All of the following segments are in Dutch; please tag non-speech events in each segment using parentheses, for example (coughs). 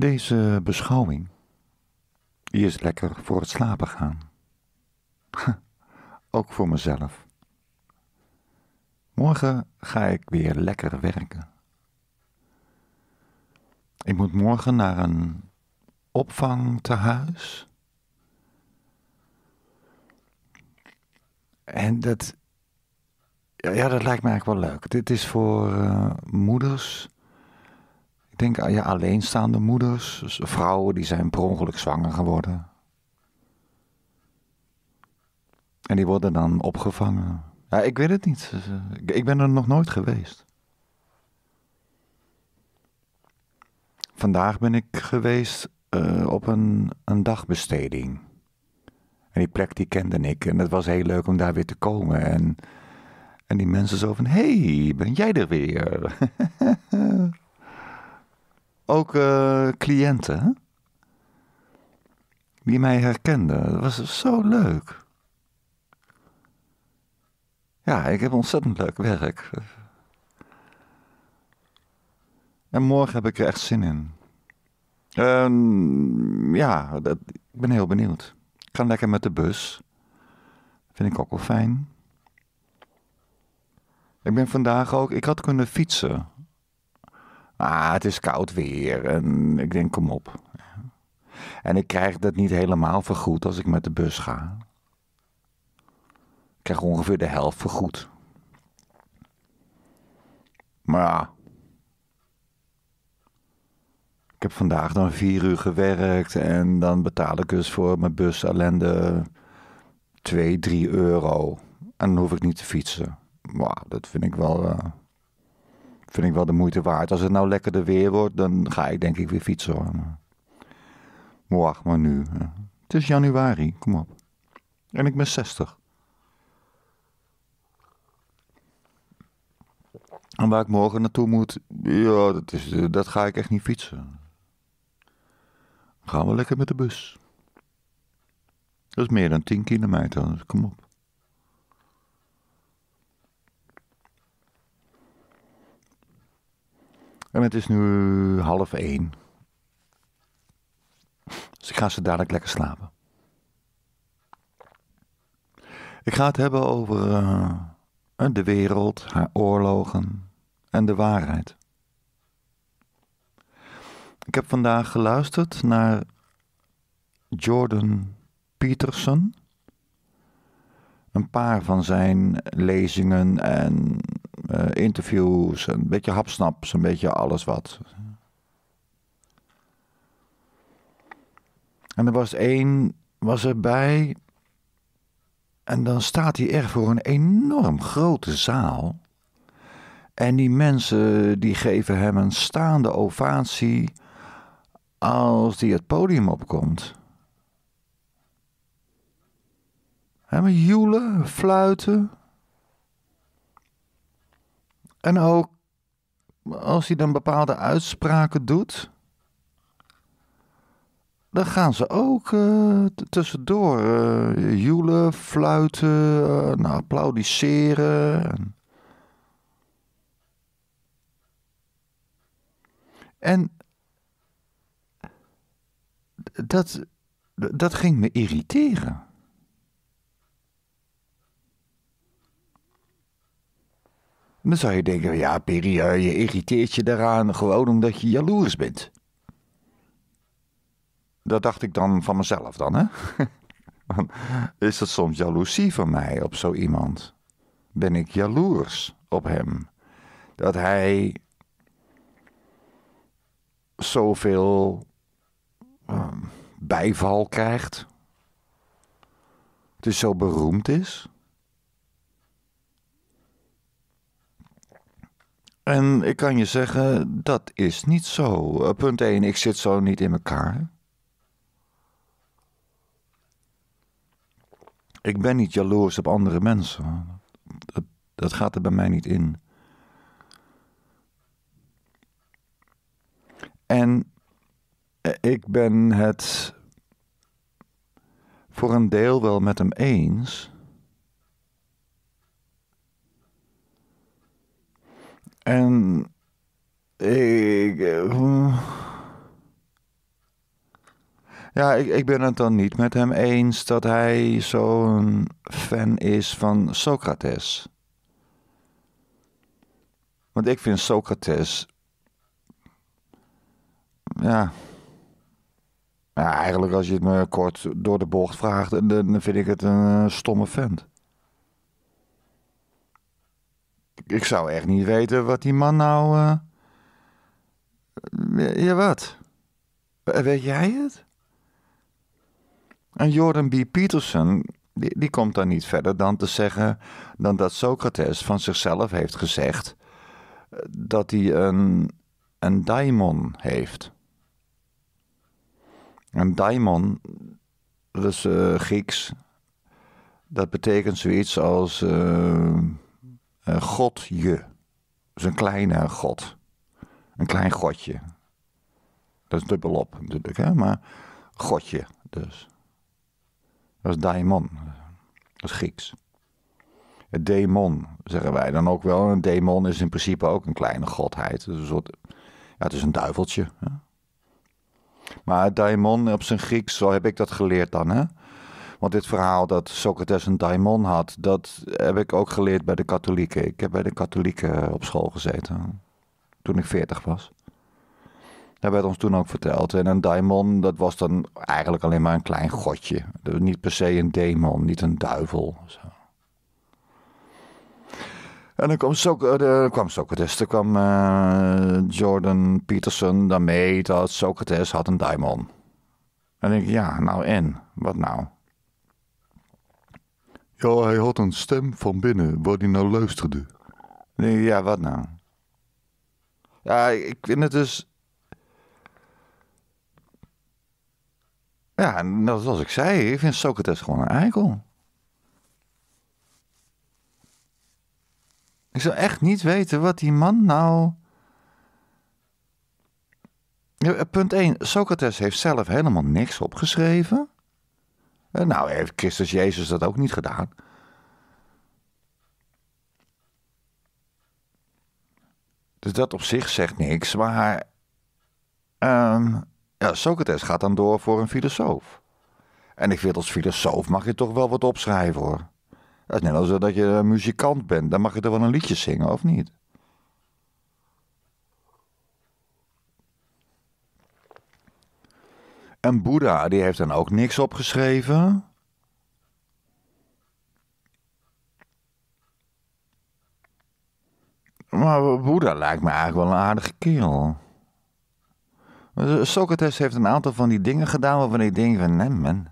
Deze beschouwing die is lekker voor het slapen gaan. (laughs) Ook voor mezelf. Morgen ga ik weer lekker werken. Ik moet morgen naar een opvangtehuis. En dat, ja, dat lijkt me eigenlijk wel leuk. Dit is voor eh, moeders denk aan ja, alleenstaande moeders, dus vrouwen die zijn per ongeluk zwanger geworden. En die worden dan opgevangen. Ja, ik weet het niet. Dus, eh, ik ben er nog nooit geweest. Vandaag ben ik geweest eh, op een, een dagbesteding. En die plek die kende ik. En het was heel leuk om daar weer te komen. En, en die mensen zo van, hey, ben jij er weer? (laughs) ook eh, cliënten die mij herkenden. Dat was zo leuk. Ja, ik heb ontzettend leuk werk. En morgen heb ik er echt zin in. Ehm, ja, dat, ik ben heel benieuwd. Ik ga lekker met de bus. Vind ik ook wel fijn. Ik ben vandaag ook. Ik had kunnen fietsen ah, het is koud weer. En ik denk, kom op. En ik krijg dat niet helemaal vergoed als ik met de bus ga. Ik krijg ongeveer de helft vergoed. Maar ja. Ik heb vandaag dan vier uur gewerkt en dan betaal ik dus voor mijn bus ellende 2, 3 euro. En dan hoef ik niet te fietsen. Wauw, dat vind ik wel. Eh, vind ik wel de moeite waard. Als het nou lekkerder weer wordt, dan ga ik denk ik weer fietsen hoor. Maar, wacht maar nu. Het is januari, kom op. En ik ben 60. En waar ik morgen naartoe moet, ja, dat, is, eh, dat ga ik echt niet fietsen. Gaan we lekker met de bus. Dat is meer dan 10 kilometer, dus kom op. En het is nu half één. Dus ik ga ze dadelijk lekker slapen. Ik ga het hebben over eh, eh, de wereld, haar oorlogen en de waarheid. Ik heb vandaag geluisterd naar Jordan Peterson. Een paar van zijn lezingen en uh, interviews, een beetje hapsnaps, een beetje alles wat. En er was één, was erbij. En dan staat hij echt voor een enorm grote zaal. En die mensen die geven hem een staande ovatie als hij het podium opkomt. Hem joelen, fluiten, en ook als hij dan bepaalde uitspraken doet, dan gaan ze ook eh, tussendoor uh, joelen, fluiten, eh, nou, applaudisseren. En... en dat, dat ging me irriteren. Dan zou je denken, ja Peri, eh, je irriteert je daaraan gewoon omdat je jaloers bent. Dat dacht ik dan van mezelf dan, hè? (laughs) Is dat soms jaloezie van mij op zo iemand? Ben ik jaloers op hem? Dat hij zoveel eh, bijval krijgt. het is zo beroemd is. En ik kan je zeggen, dat is niet zo. Eh, punt 1, ik zit zo niet in elkaar. Ik ben niet jaloers op andere mensen. Dat, dat gaat er bij mij niet in. En eh, ik ben het voor een deel wel met hem eens. En ik. Eh, ja, ik, ik ben het dan niet met hem eens dat hij zo'n fan is van Socrates. Want ik vind Socrates. Ja. ja. Eigenlijk, als je het me kort door de bocht vraagt, dan vind ik het een eh, stomme vent ik zou echt niet weten wat die man nou. Eh, eh, ja, wat? Eh, weet jij het? En Jordan B. Peterson, die, die komt dan niet verder dan te zeggen dan dat Socrates van zichzelf heeft gezegd dat hij een, een daimon heeft. Een daimon, dat is Grieks, dat betekent zoiets als. God je, Dat een kleine god. Een klein godje. Dat is dubbelop natuurlijk, hè? maar godje dus. Dat is daimon. Dat is Grieks. Het demon zeggen wij dan ook wel. Een demon is in principe ook een kleine godheid. Het is een, soort, ja, het is een duiveltje. Hè? Maar daimon op zijn Grieks, zo heb ik dat geleerd dan. Hè? Want dit verhaal dat Socrates een daimon had, dat heb ik ook geleerd bij de katholieken. Ik heb bij de katholieken eh, op school gezeten toen ik 40 was. Dat werd ons toen ook verteld. En een daimon, dat was dan eigenlijk alleen maar een klein godje. Niet per se een demon, niet een duivel. Zo. En dan kwam, Socrates, eh, kwam Socrates, dan kwam eh, Jordan Peterson daarmee dat Socrates had een daimon. En dan denk ik, ja, nou en? Wat nou? Ja, hij had een stem van binnen waar hij nou luisterde. Nee, ja, wat nou? Ja, ik vind het dus. Ja, net zoals ik zei, ik vind Socrates gewoon een eikel. Ik zou echt niet weten wat die man nou. punt 1. Socrates heeft zelf helemaal niks opgeschreven. Eh, nou, heeft Christus Jezus dat ook niet gedaan? Dus dat op zich zegt niks, maar um, ja, Socrates gaat dan door voor een filosoof. En ik vind als filosoof mag je toch wel wat opschrijven hoor. Dat is net alsof dat je muzikant bent, dan mag je toch wel een liedje zingen of niet? En Boeddha, die heeft dan ook niks opgeschreven. Maar Boeddha lijkt me eigenlijk wel een aardige kerel. Socrates heeft een aantal van die dingen gedaan waarvan ik denk van, nee man.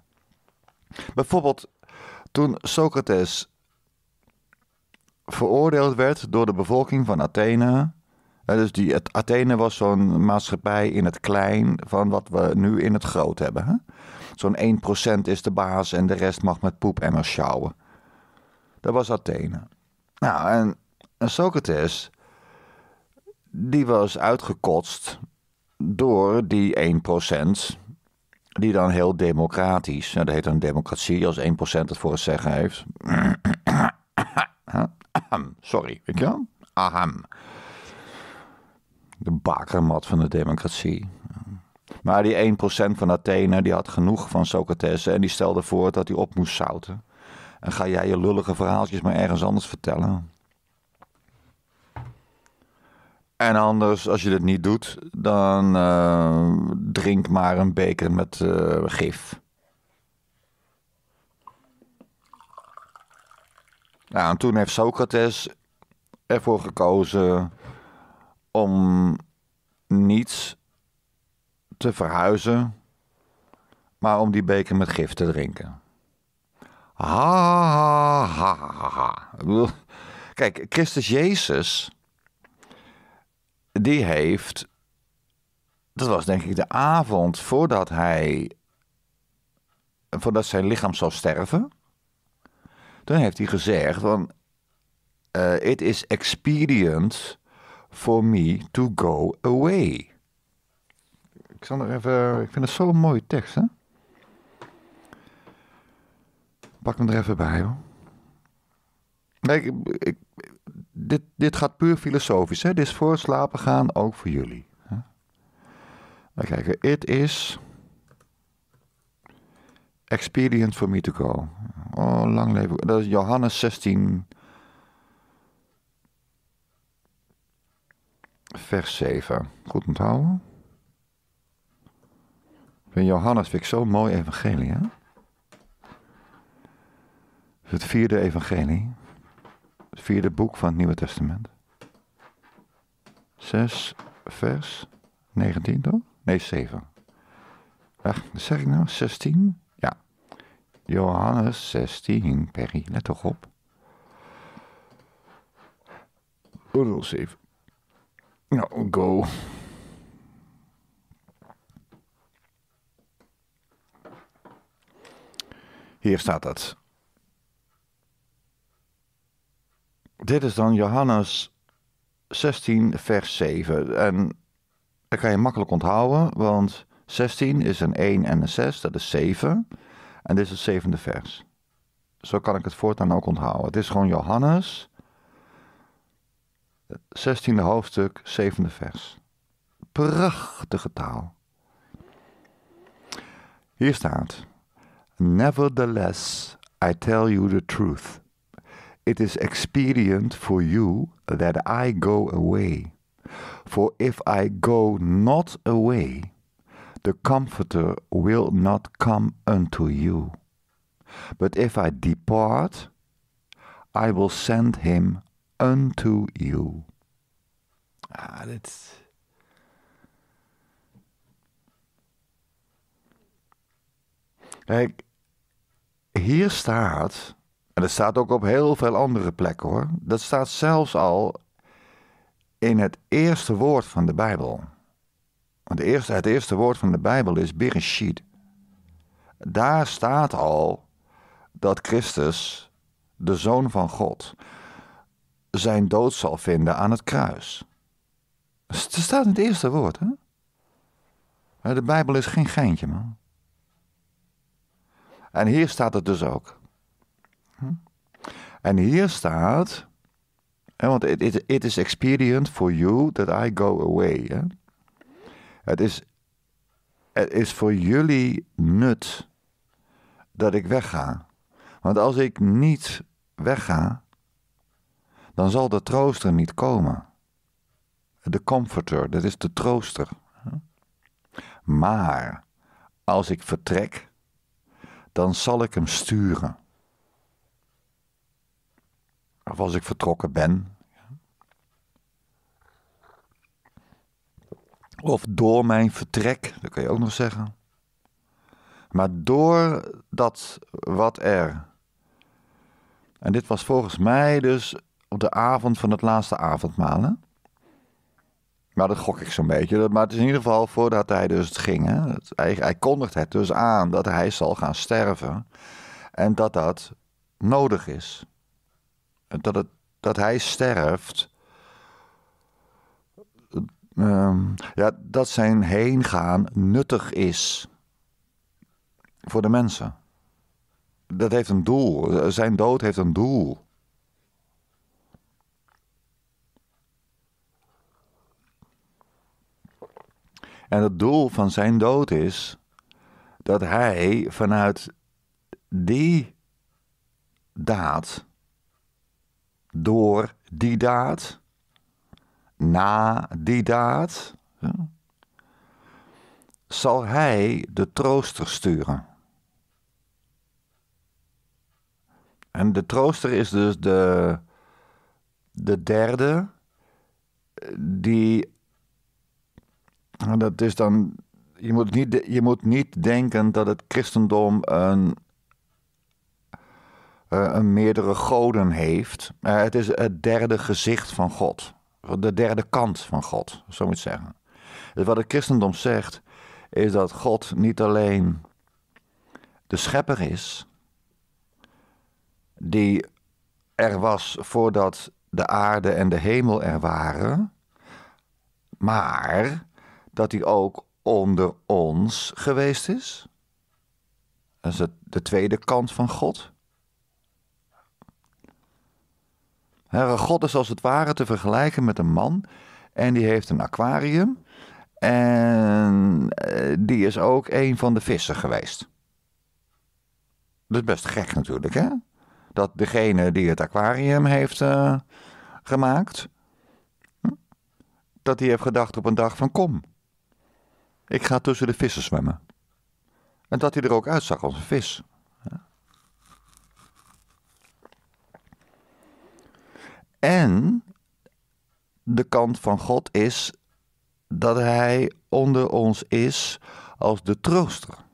Bijvoorbeeld, toen Socrates veroordeeld werd door de bevolking van Athene dus die, Athene was zo'n maatschappij in het klein van wat we nu in het groot hebben. Hè? Zo'n 1% is de baas en de rest mag met poep en sjouwen. Dat was Athene. Nou, en, Socrates, die was uitgekotst door die 1%, die dan heel democratisch, nou, dat heet een democratie als 1% het voor het zeggen heeft. (coughs) Sorry, weet je wel? Aham de bakermat van de democratie. Maar die 1% van Athene die had genoeg van Socrates en die stelde voor dat hij op moest zouten. En ga jij je lullige verhaaltjes maar ergens anders vertellen. En anders, als je dit niet doet, dan eh, drink maar een beker met eh, gif. Nou, en toen heeft Socrates ervoor gekozen om niet te verhuizen, maar om die beker met gif te drinken. Ha, ha, ha, ha, ha. Kijk, Christus Jezus, die heeft, dat was denk ik de avond voordat hij, voordat zijn lichaam zou sterven, toen heeft hij gezegd van, uh, it is expedient for me to go away. Ik zal er even. Ik vind het zo'n mooie tekst, hè? Pak hem er even bij, hoor. Nee, dit, dit gaat puur filosofisch, hè? Dit is voor slapen gaan ook voor jullie. Hè? kijken It is expedient for me to go. Oh, lang leven. Dat is Johannes 16, vers 7. Goed onthouden. Van Johannes vind ik zo'n mooi evangelie, hè? Het vierde evangelie. Het vierde boek van het Nieuwe Testament. 6 vers 19 toch? Nee, 7. Ach, wat zeg ik nou? 16? Ja. Johannes 16, Perry, let toch op. Oorlog 7. Nou, go. Hier staat het. Dit is dan Johannes 16, vers 7. En dat kan je makkelijk onthouden, want 16 is een 1 en een 6, dat is 7. En dit is het zevende vers. Zo kan ik het voortaan ook onthouden. Het is gewoon Johannes 16e hoofdstuk, 7e vers. Prachtige taal. Hier staat: Nevertheless, I tell you the truth. It is expedient for you that I go away. For if I go not away, the Comforter will not come unto you. But if I depart, I will send him unto you. Ah, dit. Kijk, hier staat, en dat staat ook op heel veel andere plekken hoor, dat staat zelfs al in het eerste woord van de Bijbel. Want het eerste, het eerste woord van de Bijbel is Bereshit. Daar staat al dat Christus de Zoon van God zijn dood zal vinden aan het kruis. Dat dus staat in het eerste woord, hè? De Bijbel is geen geintje, man. En hier staat het dus ook. Hm? En hier staat, want it, it is expedient for you that I go away. Hè? Het, is, het is voor jullie nut dat ik wegga. Want als ik niet wegga, dan zal de trooster niet komen. De comforter, dat is de trooster. Maar als ik vertrek, dan zal ik hem sturen. Of als ik vertrokken ben. Of door mijn vertrek, dat kun je ook nog zeggen. Maar door dat wat er. En dit was volgens mij dus op de avond van het laatste avondmaal. Maar dat gok ik zo'n beetje. Maar het is in ieder geval voordat hij dus het ging. Hij, hij kondigt het dus aan dat hij zal gaan sterven. En dat dat nodig is. Dat, het, dat hij sterft. Ehm, ja, dat zijn heen gaan nuttig is. Voor de mensen. Dat heeft een doel. Zijn dood heeft een doel. En het doel van zijn dood is dat hij vanuit die daad, door die daad, na die daad, zal hij de trooster sturen. En de trooster is dus de, de derde eh, die nou, dat is dan, je, moet niet, je moet niet denken dat het christendom een, eh, meerdere goden heeft. Eh, het is het derde gezicht van God. De derde kant van God, zo moet je zeggen. Dus wat het christendom zegt, is dat God niet alleen de schepper is, die er was voordat de aarde en de hemel er waren, maar dat hij ook onder ons geweest is? Dat is het, de tweede kant van God. God is als het ware te vergelijken met een man en die heeft een aquarium en eh, die is ook een van de vissen geweest. Dat is best gek natuurlijk, hè? Dat degene die het aquarium heeft eh, gemaakt, hm, dat die heeft gedacht op een dag van kom, ik ga tussen de vissen zwemmen. En dat hij er ook uitzag als een vis. En de kant van God is dat Hij onder ons is als de trooster.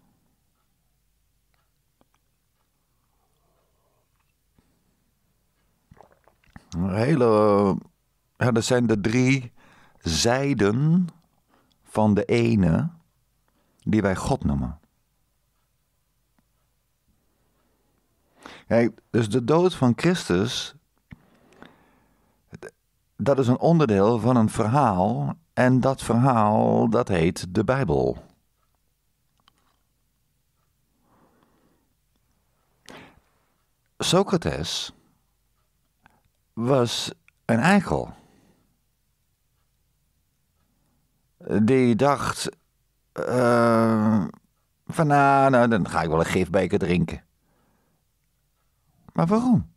hele, eh, ja, dat zijn de drie zijden van de ene die wij God noemen. Kijk, dus de dood van Christus, dat is een onderdeel van een verhaal en dat verhaal dat heet de Bijbel. Socrates was een eikel. die dacht uh, van nou, nou, dan ga ik wel een gifbeker drinken. Maar waarom?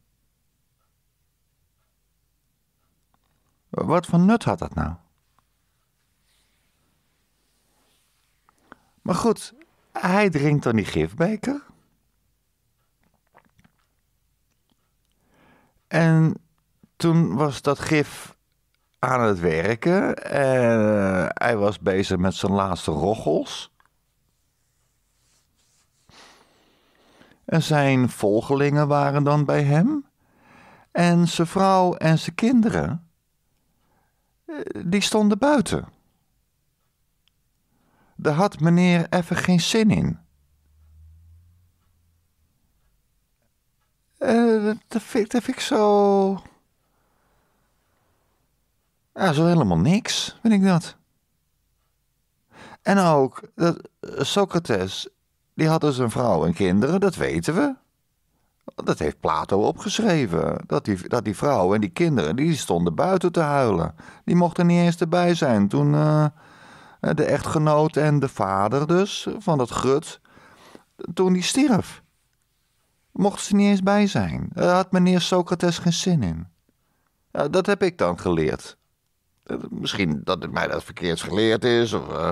Wat voor nut had dat nou? Maar goed, hij drinkt dan die gifbeker. En toen was dat gif aan het werken. En eh, hij was bezig met zijn laatste roggels. En zijn volgelingen waren dan bij hem. En zijn vrouw en zijn kinderen, eh, die stonden buiten. Daar had meneer even geen zin in. Eh, dat, vind, dat vind ik zo. Ja, zo helemaal niks, vind ik dat. En ook, dat eh, Socrates, die had dus een vrouw en kinderen, dat weten we. Dat heeft Plato opgeschreven. Dat die, dat die vrouw en die kinderen, die stonden buiten te huilen. Die mochten niet eens erbij zijn. Toen eh, de echtgenoot en de vader dus, van dat gut, toen die stierf. Mochten ze niet eens bij zijn. Daar had meneer Socrates geen zin in. Dat heb ik dan geleerd eh, misschien dat het mij dat verkeerd geleerd is. Of, eh.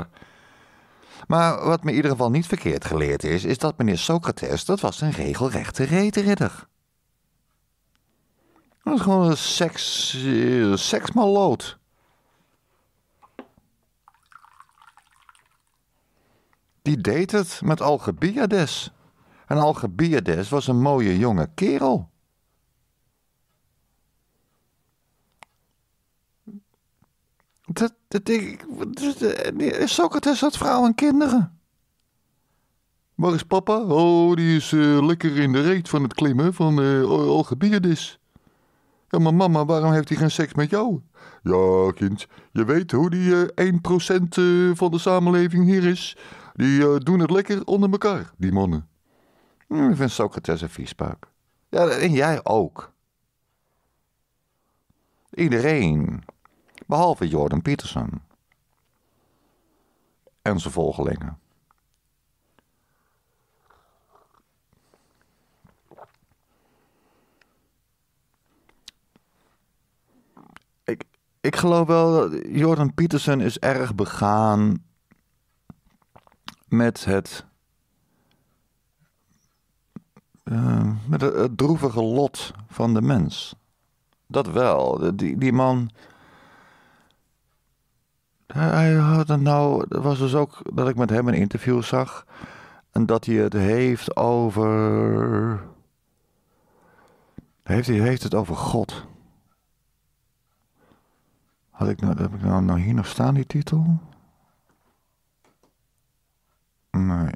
Maar wat me in ieder geval niet verkeerd geleerd is, is dat meneer Socrates, dat was een regelrechte reetridder. Dat is gewoon een seks, eh, seksmaloot. Die deed het met Algebiades. En Algebiades was een mooie jonge kerel. Dat, dat, ik, eh, Socrates had vrouwen en kinderen. Waar is papa? Oh, die is eh, lekker in de reet van het klimmen van uh, Ja, maar mama, waarom heeft hij geen seks met jou? Ja, kind, je weet hoe die 1% van de samenleving hier is. Die doen het lekker onder elkaar, die mannen. Hm, ik vind Socrates een viespuik. Ja, en jij ook. Iedereen behalve Jordan Peterson en zijn volgelingen. Ik, ik geloof wel dat Jordan Peterson is erg begaan met het, eh, met het, het droevige lot van de mens. Dat wel. Die, die man hij had het nou, dat was dus ook dat ik met hem een interview zag. En dat hij het heeft over. Heeft hij heeft het over God? Had ik nou, heb ik nou, nou hier nog staan, die titel? Nee.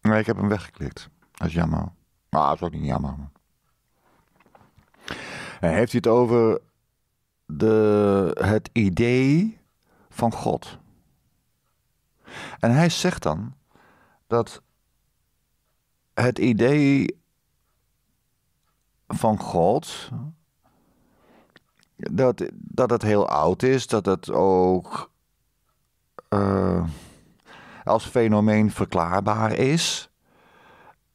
Nee, ik heb hem weggeklikt. Dat is jammer. Maar ah, dat is ook niet jammer. heeft hij het over de, het idee van God. En hij zegt dan dat het idee van God, dat, dat het heel oud is, dat het ook eh, als fenomeen verklaarbaar is.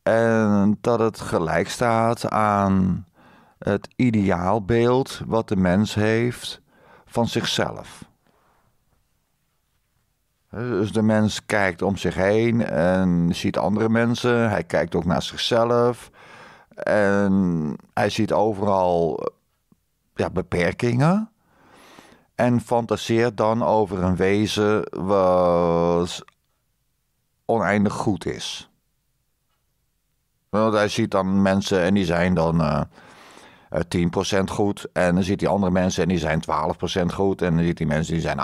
En dat het gelijk staat aan het ideaalbeeld wat de mens heeft van zichzelf. Dus de mens kijkt om zich heen en ziet andere mensen. Hij kijkt ook naar zichzelf. En hij ziet overal ja, beperkingen. En fantaseert dan over een wezen wat oneindig goed is. Want hij ziet dan mensen en die zijn dan. Eh, 10% eh, goed. En dan ziet hij andere mensen en die zijn 12% goed. En dan zit die mensen die zijn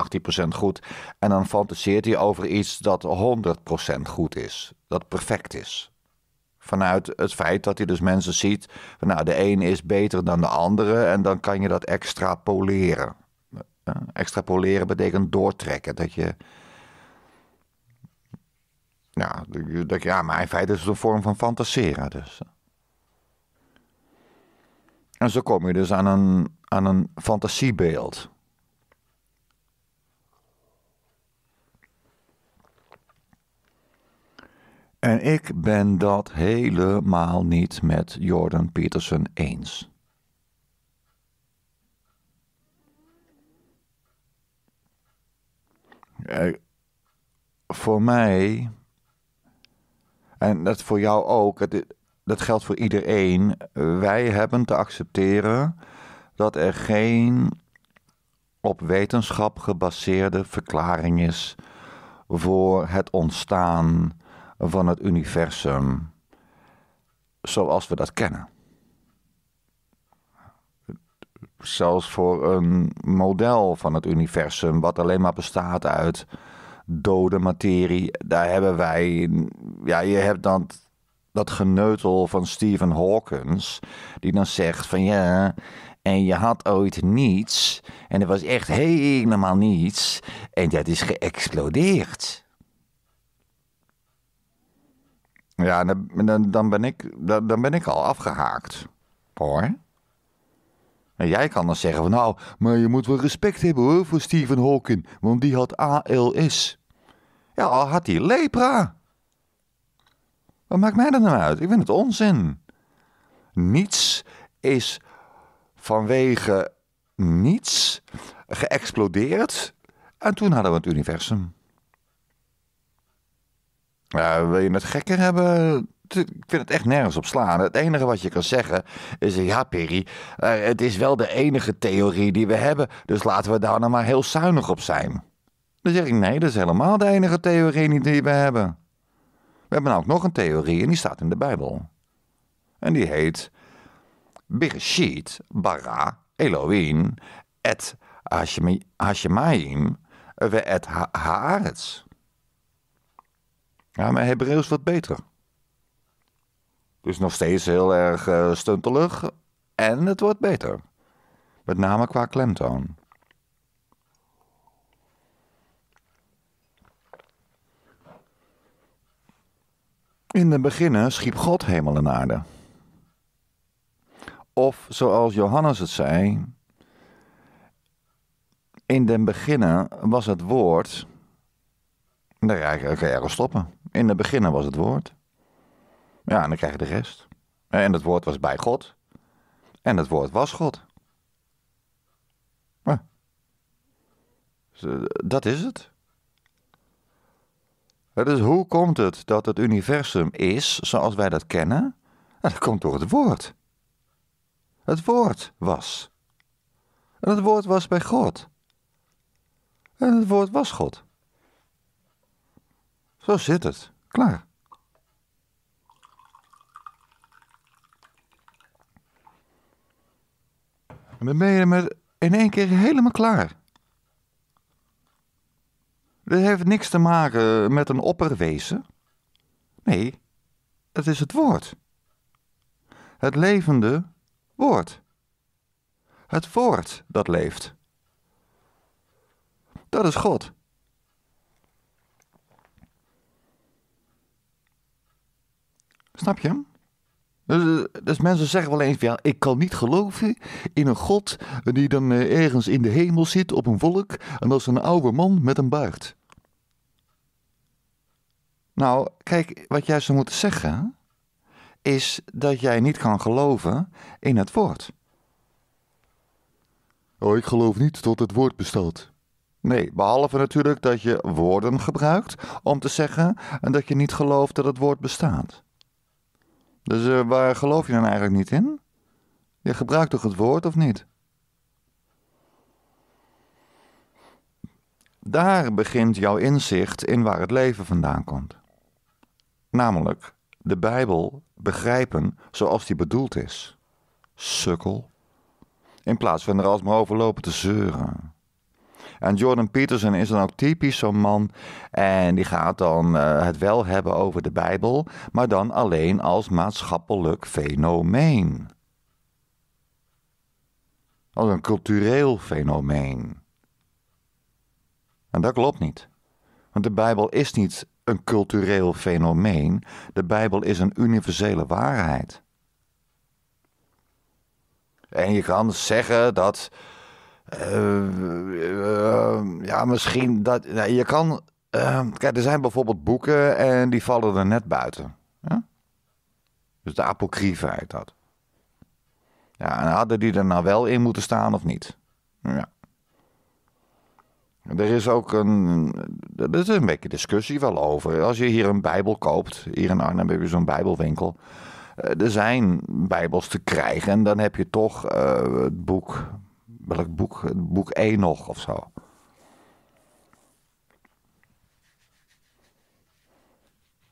18% goed. En dan fantaseert hij over iets dat 100% goed is. Dat perfect is. Vanuit het feit dat hij dus mensen ziet, van, nou de een is beter dan de andere. En dan kan je dat extrapoleren. Eh, eh, extrapoleren betekent doortrekken. Dat je... Ja, dat, ja, maar in feite is het een vorm van fantaseren dus. En zo kom je dus aan een, aan een fantasiebeeld. En ik ben dat helemaal niet met Jordan Peterson eens. Eh, voor mij, en dat voor jou ook, het, dat geldt voor iedereen. Wij hebben te accepteren dat er geen op wetenschap gebaseerde verklaring is voor het ontstaan van het universum zoals we dat kennen. Zelfs voor een model van het universum, wat alleen maar bestaat uit dode materie, daar hebben wij. Ja, je hebt dan dat geneutel van Stephen Hawkins, die dan zegt van ja, en je had ooit niets, en het was echt helemaal niets, en dat is geëxplodeerd. Ja, dan, dan, ben, ik, dan, dan ben ik al afgehaakt, hoor. En jij kan dan zeggen van nou, maar je moet wel respect hebben hoor voor Stephen Hawking, want die had ALS. Ja, al had hij lepra. Wat maakt mij dat nou uit? Ik vind het onzin. Niets is vanwege niets geëxplodeerd. En toen hadden we het universum. wil je het gekker hebben? Ik vind het echt nergens op slaan. Het enige wat je kan zeggen is: ja, Perry, eh, het is wel de enige theorie die we hebben. Dus laten we daar nou maar heel zuinig op zijn. Dan zeg ik: nee, dat is helemaal de enige theorie die we hebben. We hebben namelijk nog een theorie en die staat in de Bijbel. En die heet Bereshit bara Elohim et Hashemaim we et Haaretz. Ja, maar Hebreeuws wat beter. Dus nog steeds heel erg eh, stuntelig en het wordt beter. Met name qua klemtoon. In de beginnen schiep God hemel en aarde. Of zoals Johannes het zei, in den beginnen was het woord. Daar ga je ergens stoppen. In de beginnen was het woord. Ja, en dan krijg je de rest. En het woord was bij God. En het woord was God. Dus, eh, dat is het. Dus hoe komt het dat het universum is zoals wij dat kennen? Nou, dat komt door het woord. Het woord was. En het woord was bij God. En het woord was God. Zo zit het. Klaar. En dan ben je met in één keer helemaal klaar. Dit heeft niks te maken met een opperwezen. Nee, het is het woord. Het levende woord. Het woord dat leeft. Dat is God. Snap je hem? Dus, dus, mensen zeggen wel eens: ja, ik kan niet geloven in een God die dan eh, ergens in de hemel zit op een volk. en dat is een oude man met een baard. Nou, kijk, wat jij zou moeten zeggen is dat jij niet kan geloven in het woord. Oh, ik geloof niet dat het woord bestaat. Nee, behalve natuurlijk dat je woorden gebruikt om te zeggen en dat je niet gelooft dat het woord bestaat. Dus eh, waar geloof je dan eigenlijk niet in? Je gebruikt toch het woord of niet? Daar begint jouw inzicht in waar het leven vandaan komt. Namelijk de Bijbel begrijpen zoals die bedoeld is. Sukkel. In plaats van er alsmaar over overlopen te zeuren. En Jordan Peterson is dan ook typisch zo'n man. En die gaat dan eh, het wel hebben over de Bijbel, maar dan alleen als maatschappelijk fenomeen. Als een cultureel fenomeen. En dat klopt niet. Want de Bijbel is niet een cultureel fenomeen. De Bijbel is een universele waarheid. En je kan zeggen dat eh, eh, ja, misschien dat. Nou, je kan. Eh, kijk, er zijn bijvoorbeeld boeken en die vallen er net buiten. Dus de apocryfe heet dat. Ja, en hadden die er nou wel in moeten staan of niet? Ja. Er is ook een. Er is een beetje discussie wel over. Als je hier een Bijbel koopt, hier in Arnhem heb je zo'n Bijbelwinkel. Er zijn Bijbels te krijgen en dan heb je toch het boek welk boek, boek 1 nog of zo.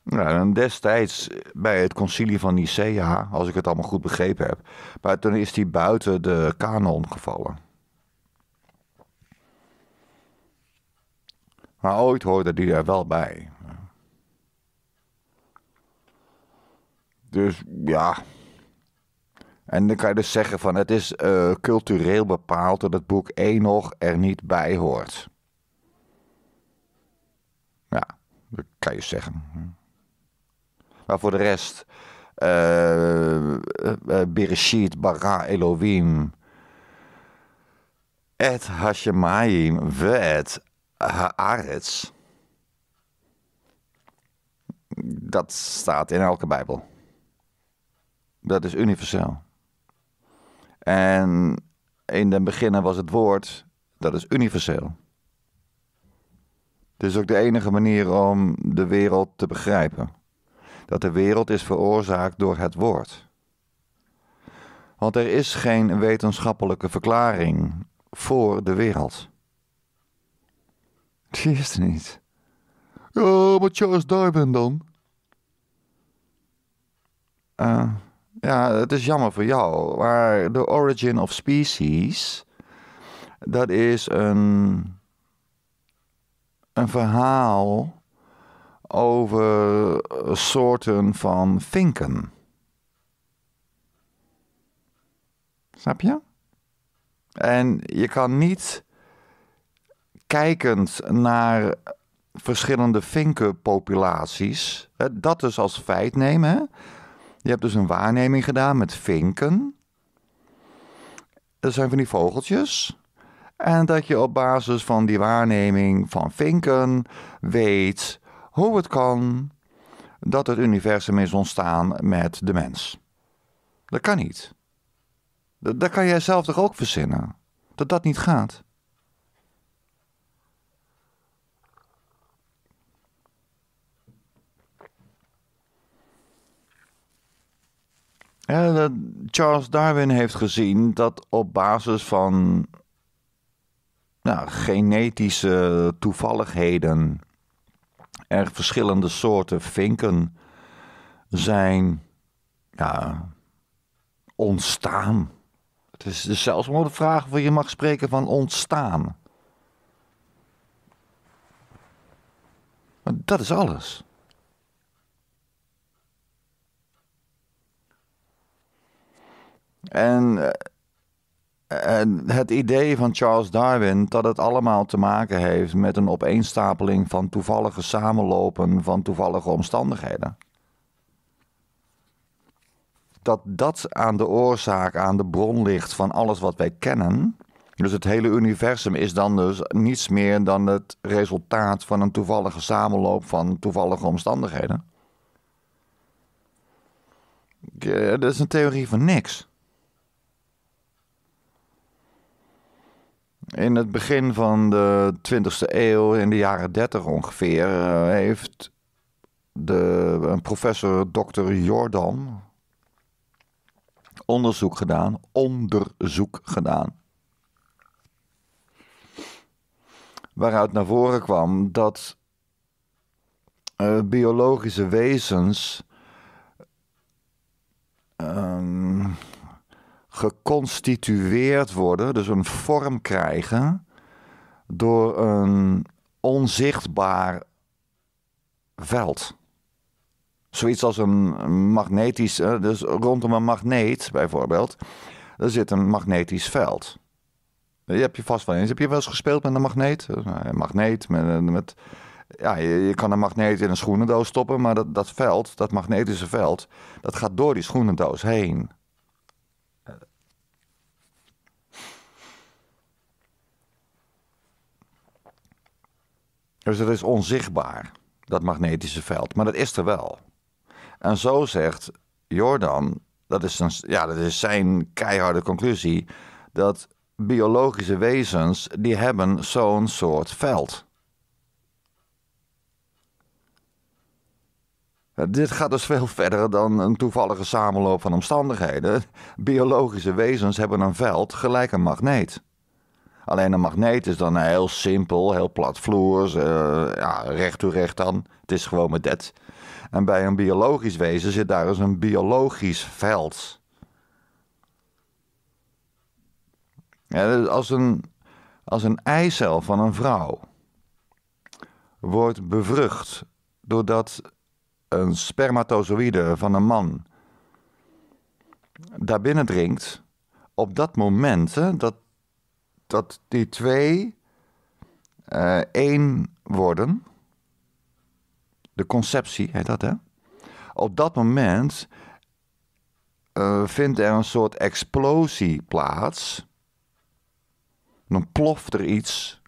Nou, en destijds bij het concilie van Nicea, als ik het allemaal goed begrepen heb, maar toen is die buiten de kanon gevallen. Maar ooit hoorde die er wel bij. Dus ja, en dan kan je dus zeggen van het is eh, cultureel bepaald dat het boek Enoch er niet bij hoort. Ja, dat kan je zeggen. Maar voor de rest, uh, Bereshit, Bara, Elohim, Et Hashemayim, Ve'et, Haaretz. Dat staat in elke Bijbel. Dat is universeel. En in de beginnen was het woord, dat is universeel. Het is ook de enige manier om de wereld te begrijpen. Dat de wereld is veroorzaakt door het woord. Want er is geen wetenschappelijke verklaring voor de wereld. Die is er niet. Ja, maar Charles Darwin dan? Ah. Ja, het is jammer voor jou. Maar The Origin of Species, dat is een, een verhaal over eh, soorten van vinken. Snap je? En je kan niet kijkend naar verschillende vinkenpopulaties, dat dus als feit nemen. Hè? Je hebt dus een waarneming gedaan met vinken. Dat zijn van die vogeltjes. En dat je op basis van die waarneming van vinken weet hoe het kan dat het universum is ontstaan met de mens. Dat kan niet. Dat, dat kan jij zelf toch ook verzinnen? Dat dat niet gaat. Charles Darwin heeft gezien dat op basis van nou, genetische toevalligheden er verschillende soorten vinken zijn ja, ontstaan. Het is dus zelfs maar de vraag of je mag spreken van ontstaan. dat is alles. En, eh, en het idee van Charles Darwin dat het allemaal te maken heeft met een opeenstapeling van toevallige samenlopen van toevallige omstandigheden. Dat dat aan de oorzaak, aan de bron ligt van alles wat wij kennen. Dus het hele universum is dan dus niets meer dan het resultaat van een toevallige samenloop van toevallige omstandigheden. Eh, dat is een theorie van niks. In het begin van de 20e eeuw, in de jaren 30 ongeveer, eh, heeft de, professor Dr. Jordan onderzoek gedaan, onderzoek gedaan. Waaruit naar voren kwam dat eh, biologische wezens. Ehm, geconstitueerd worden, dus een vorm krijgen, door een onzichtbaar veld. Zoiets als een magnetisch, eh, dus rondom een magneet bijvoorbeeld, er zit een magnetisch veld. Je hebt je vast wel eens. Heb je wel eens gespeeld met een magneet? Eh, nou, een magneet met, eh, met ja, je, je, kan een magneet in een schoenendoos stoppen, maar dat, dat veld, dat magnetische veld, dat gaat door die schoenendoos heen. Dus dat is onzichtbaar, dat magnetische veld. Maar dat is er wel. En zo zegt Jordan, dat is, een, ja, dat is zijn keiharde conclusie, dat biologische wezens, die hebben zo'n soort veld. Dit gaat dus veel verder dan een toevallige samenloop van omstandigheden. Biologische wezens hebben een veld gelijk een magneet. Alleen een magneet is dan heel simpel, heel platvloers, uh, ja, recht toe recht dan. Het is gewoon met dat. En bij een biologisch wezen zit daar dus een biologisch veld. Ja, dus als een, als een eicel van een vrouw wordt bevrucht doordat een spermatozoïde van een man daar binnen dringt, op dat moment, hè, dat, dat die twee eh, één worden. De conceptie heet dat, hè? Op dat moment eh, vindt er een soort explosie plaats. Dan ploft er iets.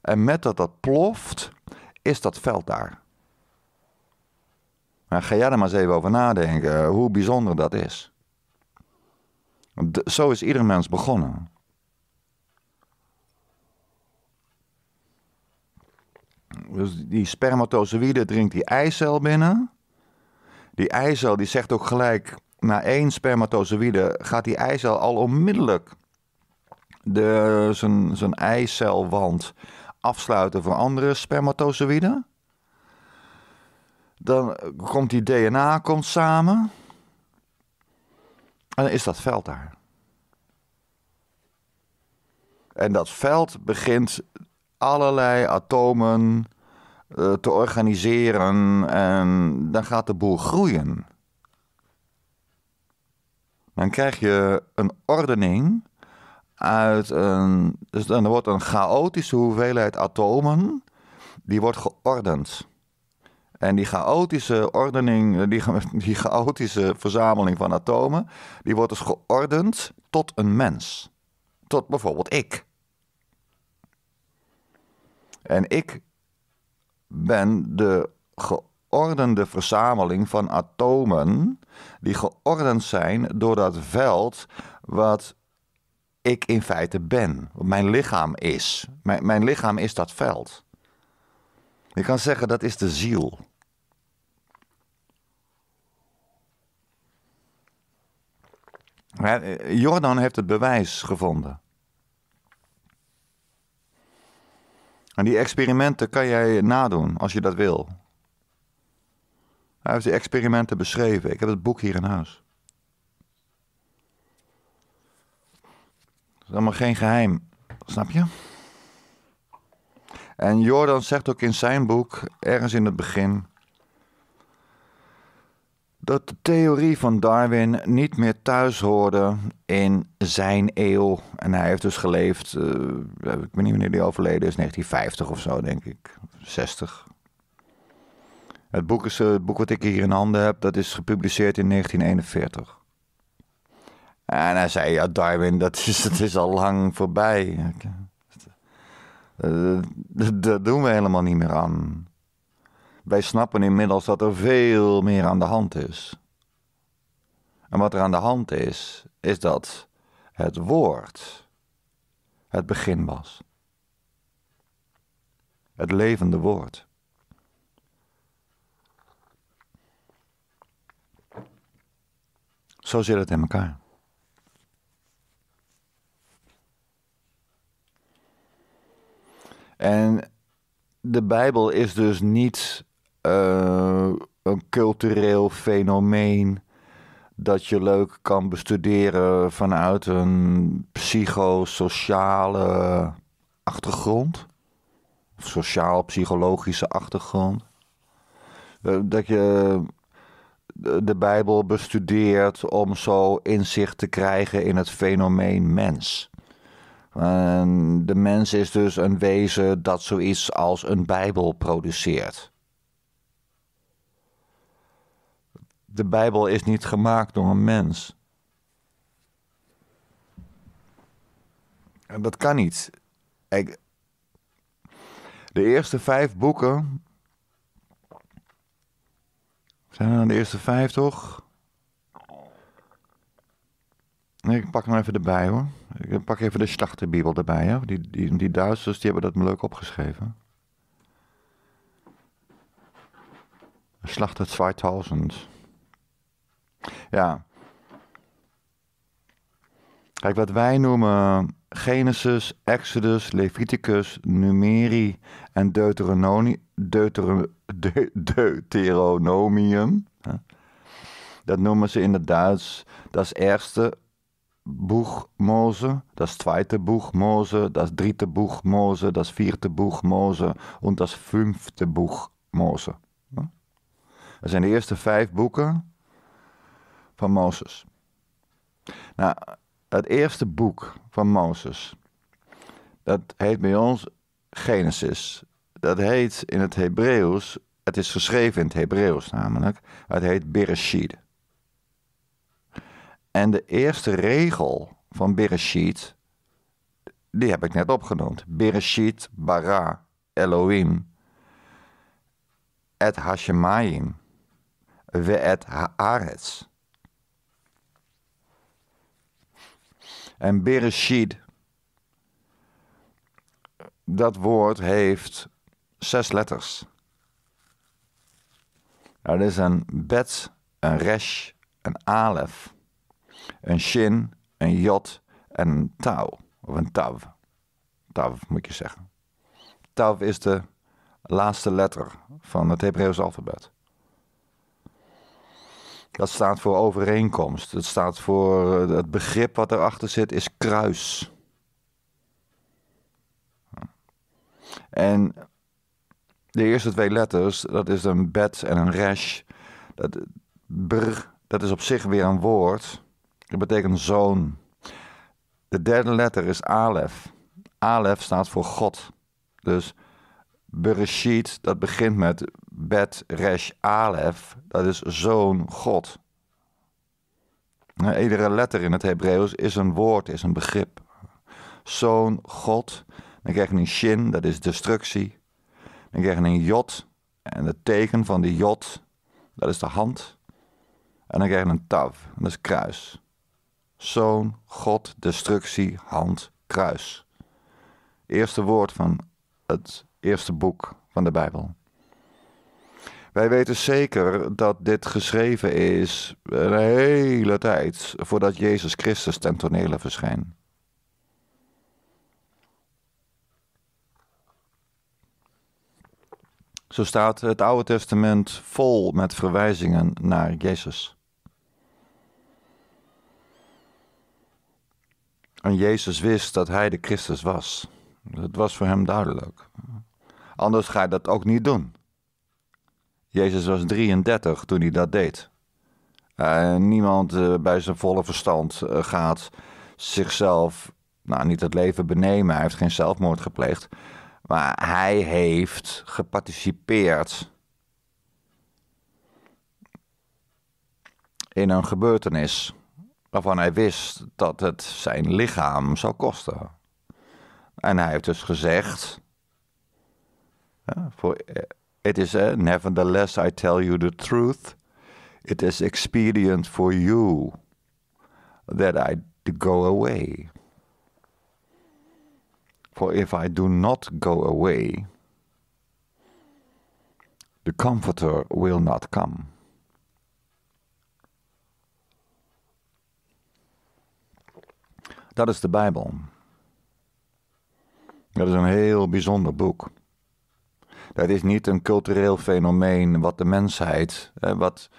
En met dat dat ploft, is dat veld daar. Nou, ga jij er maar eens even over nadenken hoe bijzonder dat is. zo is ieder mens begonnen. Dus die spermatozoïde dringt die eicel binnen. Die eicel die zegt ook gelijk, na één spermatozoïde gaat die eicel al onmiddellijk de, zijn, zijn eicelwand afsluiten voor andere spermatozoïden. Dan komt die DNA komt samen. En dan is dat veld daar. En dat veld begint allerlei atomen eh, te organiseren en dan gaat de boel groeien. Dan krijg je een ordening uit een. Dus dan wordt een chaotische hoeveelheid atomen, die wordt geordend. En die chaotische ordening, eh, die, (laughs) die chaotische verzameling van atomen, die wordt dus geordend tot een mens. Tot bijvoorbeeld ik. En ik ben de geordende verzameling van atomen die geordend zijn door dat veld wat ik in feite ben, wat mijn lichaam is. Mijn, lichaam is dat veld. Je kan zeggen dat is de ziel. Jordan heeft het bewijs gevonden. En die experimenten kan jij nadoen als je dat wil. Hij heeft die experimenten beschreven. Ik heb het boek hier in huis. Dat is allemaal geen geheim. Snap je? En Jordan zegt ook in zijn boek, ergens in het begin dat de theorie van Darwin niet meer thuis hoorde in zijn eeuw. En hij heeft dus geleefd, uh, ik weet niet wanneer hij overleden is, 1950 of zo, denk ik. 60. Het boek, is, eh, het boek wat ik hier in handen heb, dat is gepubliceerd in 1941. En hij zei, ja Darwin, dat is, dat is al lang voorbij. Eh, dat, dat doen we helemaal niet meer aan. Wij snappen inmiddels dat er veel meer aan de hand is. En wat er aan de hand is, is dat het woord het begin was. Het levende woord. Zo zit het in elkaar. En de Bijbel is dus niet eh, een cultureel fenomeen dat je leuk kan bestuderen vanuit een psychosociale achtergrond. sociaal-psychologische achtergrond. Eh, dat je de Bijbel bestudeert om zo inzicht te krijgen in het fenomeen mens. de mens is dus een wezen dat zoiets als een Bijbel produceert. de Bijbel is niet gemaakt door een mens. En dat kan niet. Ik, de eerste vijf boeken. Zijn er dan de eerste vijf toch? Nee, ik pak hem even erbij hoor. Ik pak even de slachtenbibel erbij. Hè? Die, die, die Duitsers die hebben dat leuk opgeschreven. Slachter 2000. Ja. Kijk, wat wij noemen Genesis, Exodus, Leviticus, Numeri en Deuteronomi Deuteronomium. Dat noemen ze in het Duits. Dat is eerste boek Mose, dat tweede boek Mose, das dritte boek Mose, dat vierte boek Mose en dat vijfde boek Mose. Dat zijn de eerste vijf boeken van Mozes. Nou, het eerste boek van Mozes, dat heet bij ons Genesis. Dat heet in het Hebreeuws, het is geschreven in het Hebreeuws namelijk, het heet Bereshit. En de eerste regel van Bereshit, die heb ik net opgenoemd. Bereshit bara Elohim et Hashemayim we et haaretz. En Bereshit, dat woord heeft zes letters. Nou, dat is een bet, een resh, een alef, een shin, een jot en een tau. Of een tav. Tav moet je zeggen. Tav is de laatste letter van het Hebreeuws alfabet. Dat staat voor overeenkomst. Dat staat voor eh, het begrip wat erachter zit is kruis. En de eerste twee letters, dat is een bet en een resh. Dat, br, dat is op zich weer een woord. Dat betekent zoon. De derde letter is alef. Alef staat voor God. Dus Bereshit, dat begint met Bet Resh Alef, dat is zoon God. Eh, iedere letter in het Hebreeuws is een woord, is een begrip. Zoon God, dan krijg je een shin, dat is destructie. Dan krijg je een jot, en het teken van die jot, dat is de hand. En dan krijg je een tav, dat is kruis. Zoon, God, destructie, hand, kruis. Eerste woord van het eerste boek van de Bijbel. Wij weten zeker dat dit geschreven is een hele tijd voordat Jezus Christus ten tonele verscheen. Zo staat het Oude Testament vol met verwijzingen naar Jezus. En Jezus wist dat hij de Christus was. Het was voor hem duidelijk. Anders ga je dat ook niet doen. Jezus was 33 toen hij dat deed. Uh, niemand eh, bij zijn volle verstand eh, gaat zichzelf, nou niet het leven benemen, hij heeft geen zelfmoord gepleegd, maar hij heeft geparticipeerd in een gebeurtenis waarvan hij wist dat het zijn lichaam zou kosten. En hij heeft dus gezegd, for eh, it is, uh, nevertheless, I tell you the truth, it is expedient for you that I go away. For if I do not go away, the Comforter will not come. Dat is de Bijbel. Dat is een heel bijzonder boek. Dat is niet een cultureel fenomeen wat de mensheid, eh, wat.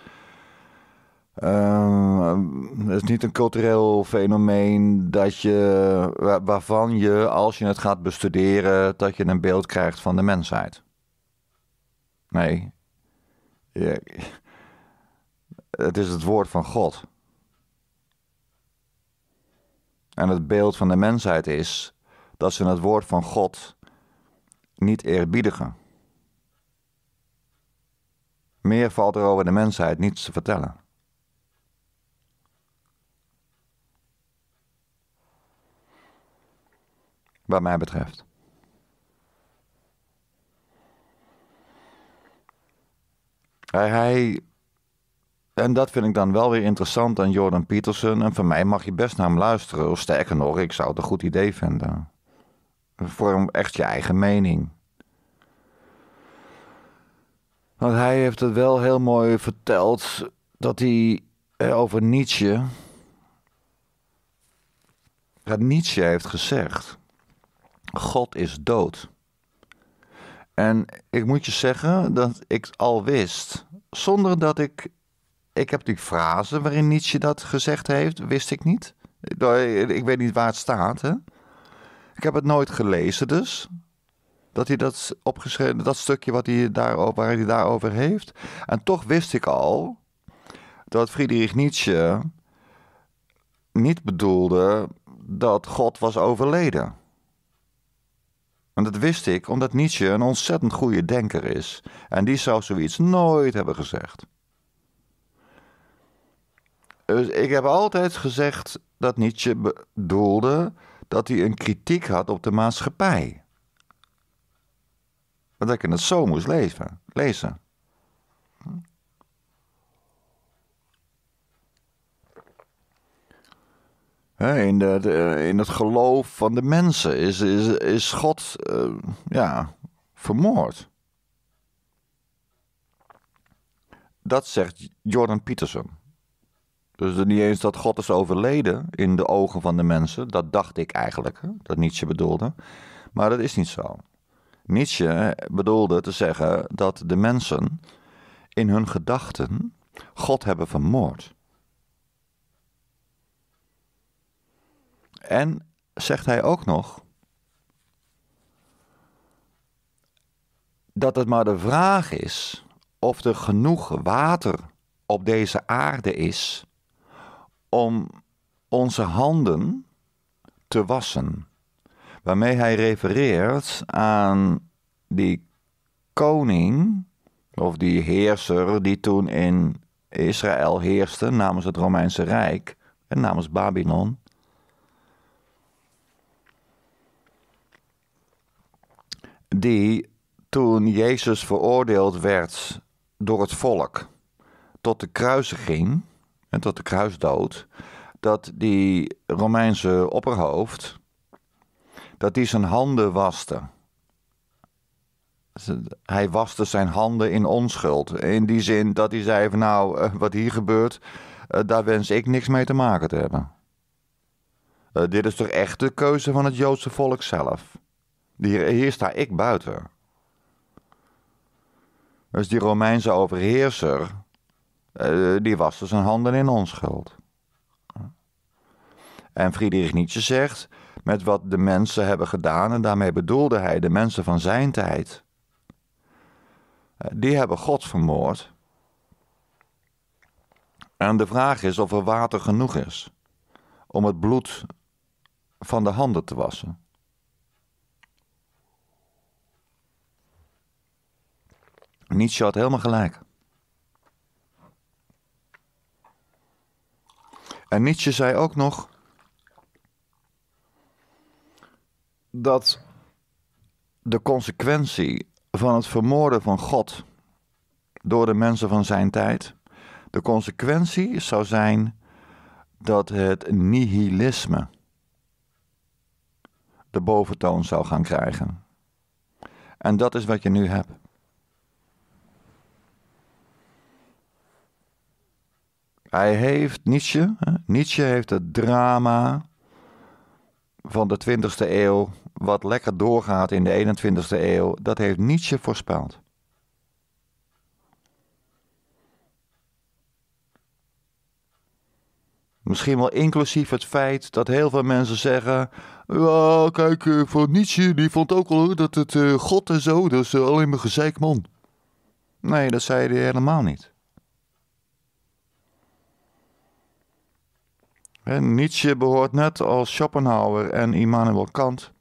Ehm, het is niet een cultureel fenomeen dat je, waarvan je, als je het gaat bestuderen, dat je een beeld krijgt van de mensheid. Nee. Ja. Het is het woord van God. En het beeld van de mensheid is dat ze het woord van God niet eerbiedigen. Meer valt er over de mensheid niets te vertellen. Wat mij betreft. Hij, en dat vind ik dan wel weer interessant aan Jordan Peterson. En van mij mag je best naar hem luisteren. Of sterker nog, ik zou het een goed idee vinden. Vorm echt je eigen mening. Want hij heeft het wel heel mooi verteld dat hij over Nietzsche. Dat Nietzsche heeft gezegd: God is dood. En ik moet je zeggen dat ik al wist, zonder dat ik. Ik heb die frase waarin Nietzsche dat gezegd heeft, wist ik niet. Ik weet niet waar het staat. Hè? Ik heb het nooit gelezen, dus dat hij dat opgeschreven, dat stukje wat hij daar, waar hij daarover heeft. En toch wist ik al dat Friedrich Nietzsche niet bedoelde dat God was overleden. En dat wist ik omdat Nietzsche een ontzettend goede denker is. En die zou zoiets nooit hebben gezegd. Dus ik heb altijd gezegd dat Nietzsche bedoelde dat hij een kritiek had op de maatschappij dat ik het zo moest lezen. lezen. Hm. In, de, in het geloof van de mensen is, is, is God eh, ja, vermoord. Dat zegt Jordan Peterson. Dus niet eens dat God is overleden in de ogen van de mensen. Dat dacht ik eigenlijk. Dat Nietzsche bedoelde. Maar dat is niet zo. Nietzsche bedoelde te zeggen dat de mensen in hun gedachten God hebben vermoord. En zegt hij ook nog dat het maar de vraag is of er genoeg water op deze aarde is om onze handen te wassen waarmee hij refereert aan die koning of die heerser die toen in Israël heerste namens het Romeinse Rijk en namens Babylon. Die toen Jezus veroordeeld werd door het volk tot de kruisiging en tot de kruisdood, dat die Romeinse opperhoofd dat hij zijn handen waste. Hij waste zijn handen in onschuld. In die zin dat hij zei van nou, eh, wat hier gebeurt, eh, daar wens ik niks mee te maken te hebben. Eh, dit is toch echt de keuze van het Joodse volk zelf. Hier, sta ik buiten. Dus die Romeinse overheerser, die waste zijn handen in onschuld. En Friedrich Nietzsche zegt, met wat de mensen hebben gedaan. En daarmee bedoelde hij de mensen van zijn tijd. Eh, die hebben God vermoord. En de vraag is of er water genoeg is om het bloed van de handen te wassen. Nietzsche had helemaal gelijk. En Nietzsche zei ook nog dat de consequentie van het vermoorden van God door de mensen van zijn tijd, de consequentie zou zijn dat het nihilisme de boventoon zou gaan krijgen. En dat is wat je nu hebt. Hij heeft Nietzsche. Nietzsche heeft het drama van de 20e eeuw wat lekker doorgaat in de 21ste eeuw, dat heeft Nietzsche voorspeld. Misschien wel inclusief het feit dat heel veel mensen zeggen: Ja, kijk, eh, voor Nietzsche die vond ook al dat het eh, God en zo, dat is eh, alleen maar gezeik man. Nee, dat zei hij helemaal niet. En Nietzsche behoort net als Schopenhauer en Immanuel Kant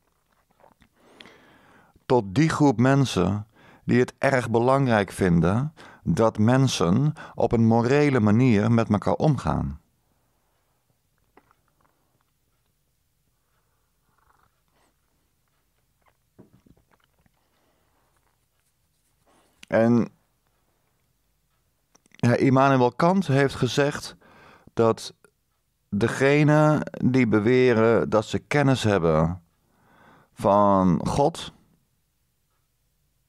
tot die groep mensen die het erg belangrijk vinden dat mensen op een morele manier met elkaar omgaan. En ja, Immanuel Kant heeft gezegd dat degenen die beweren dat ze kennis hebben van God,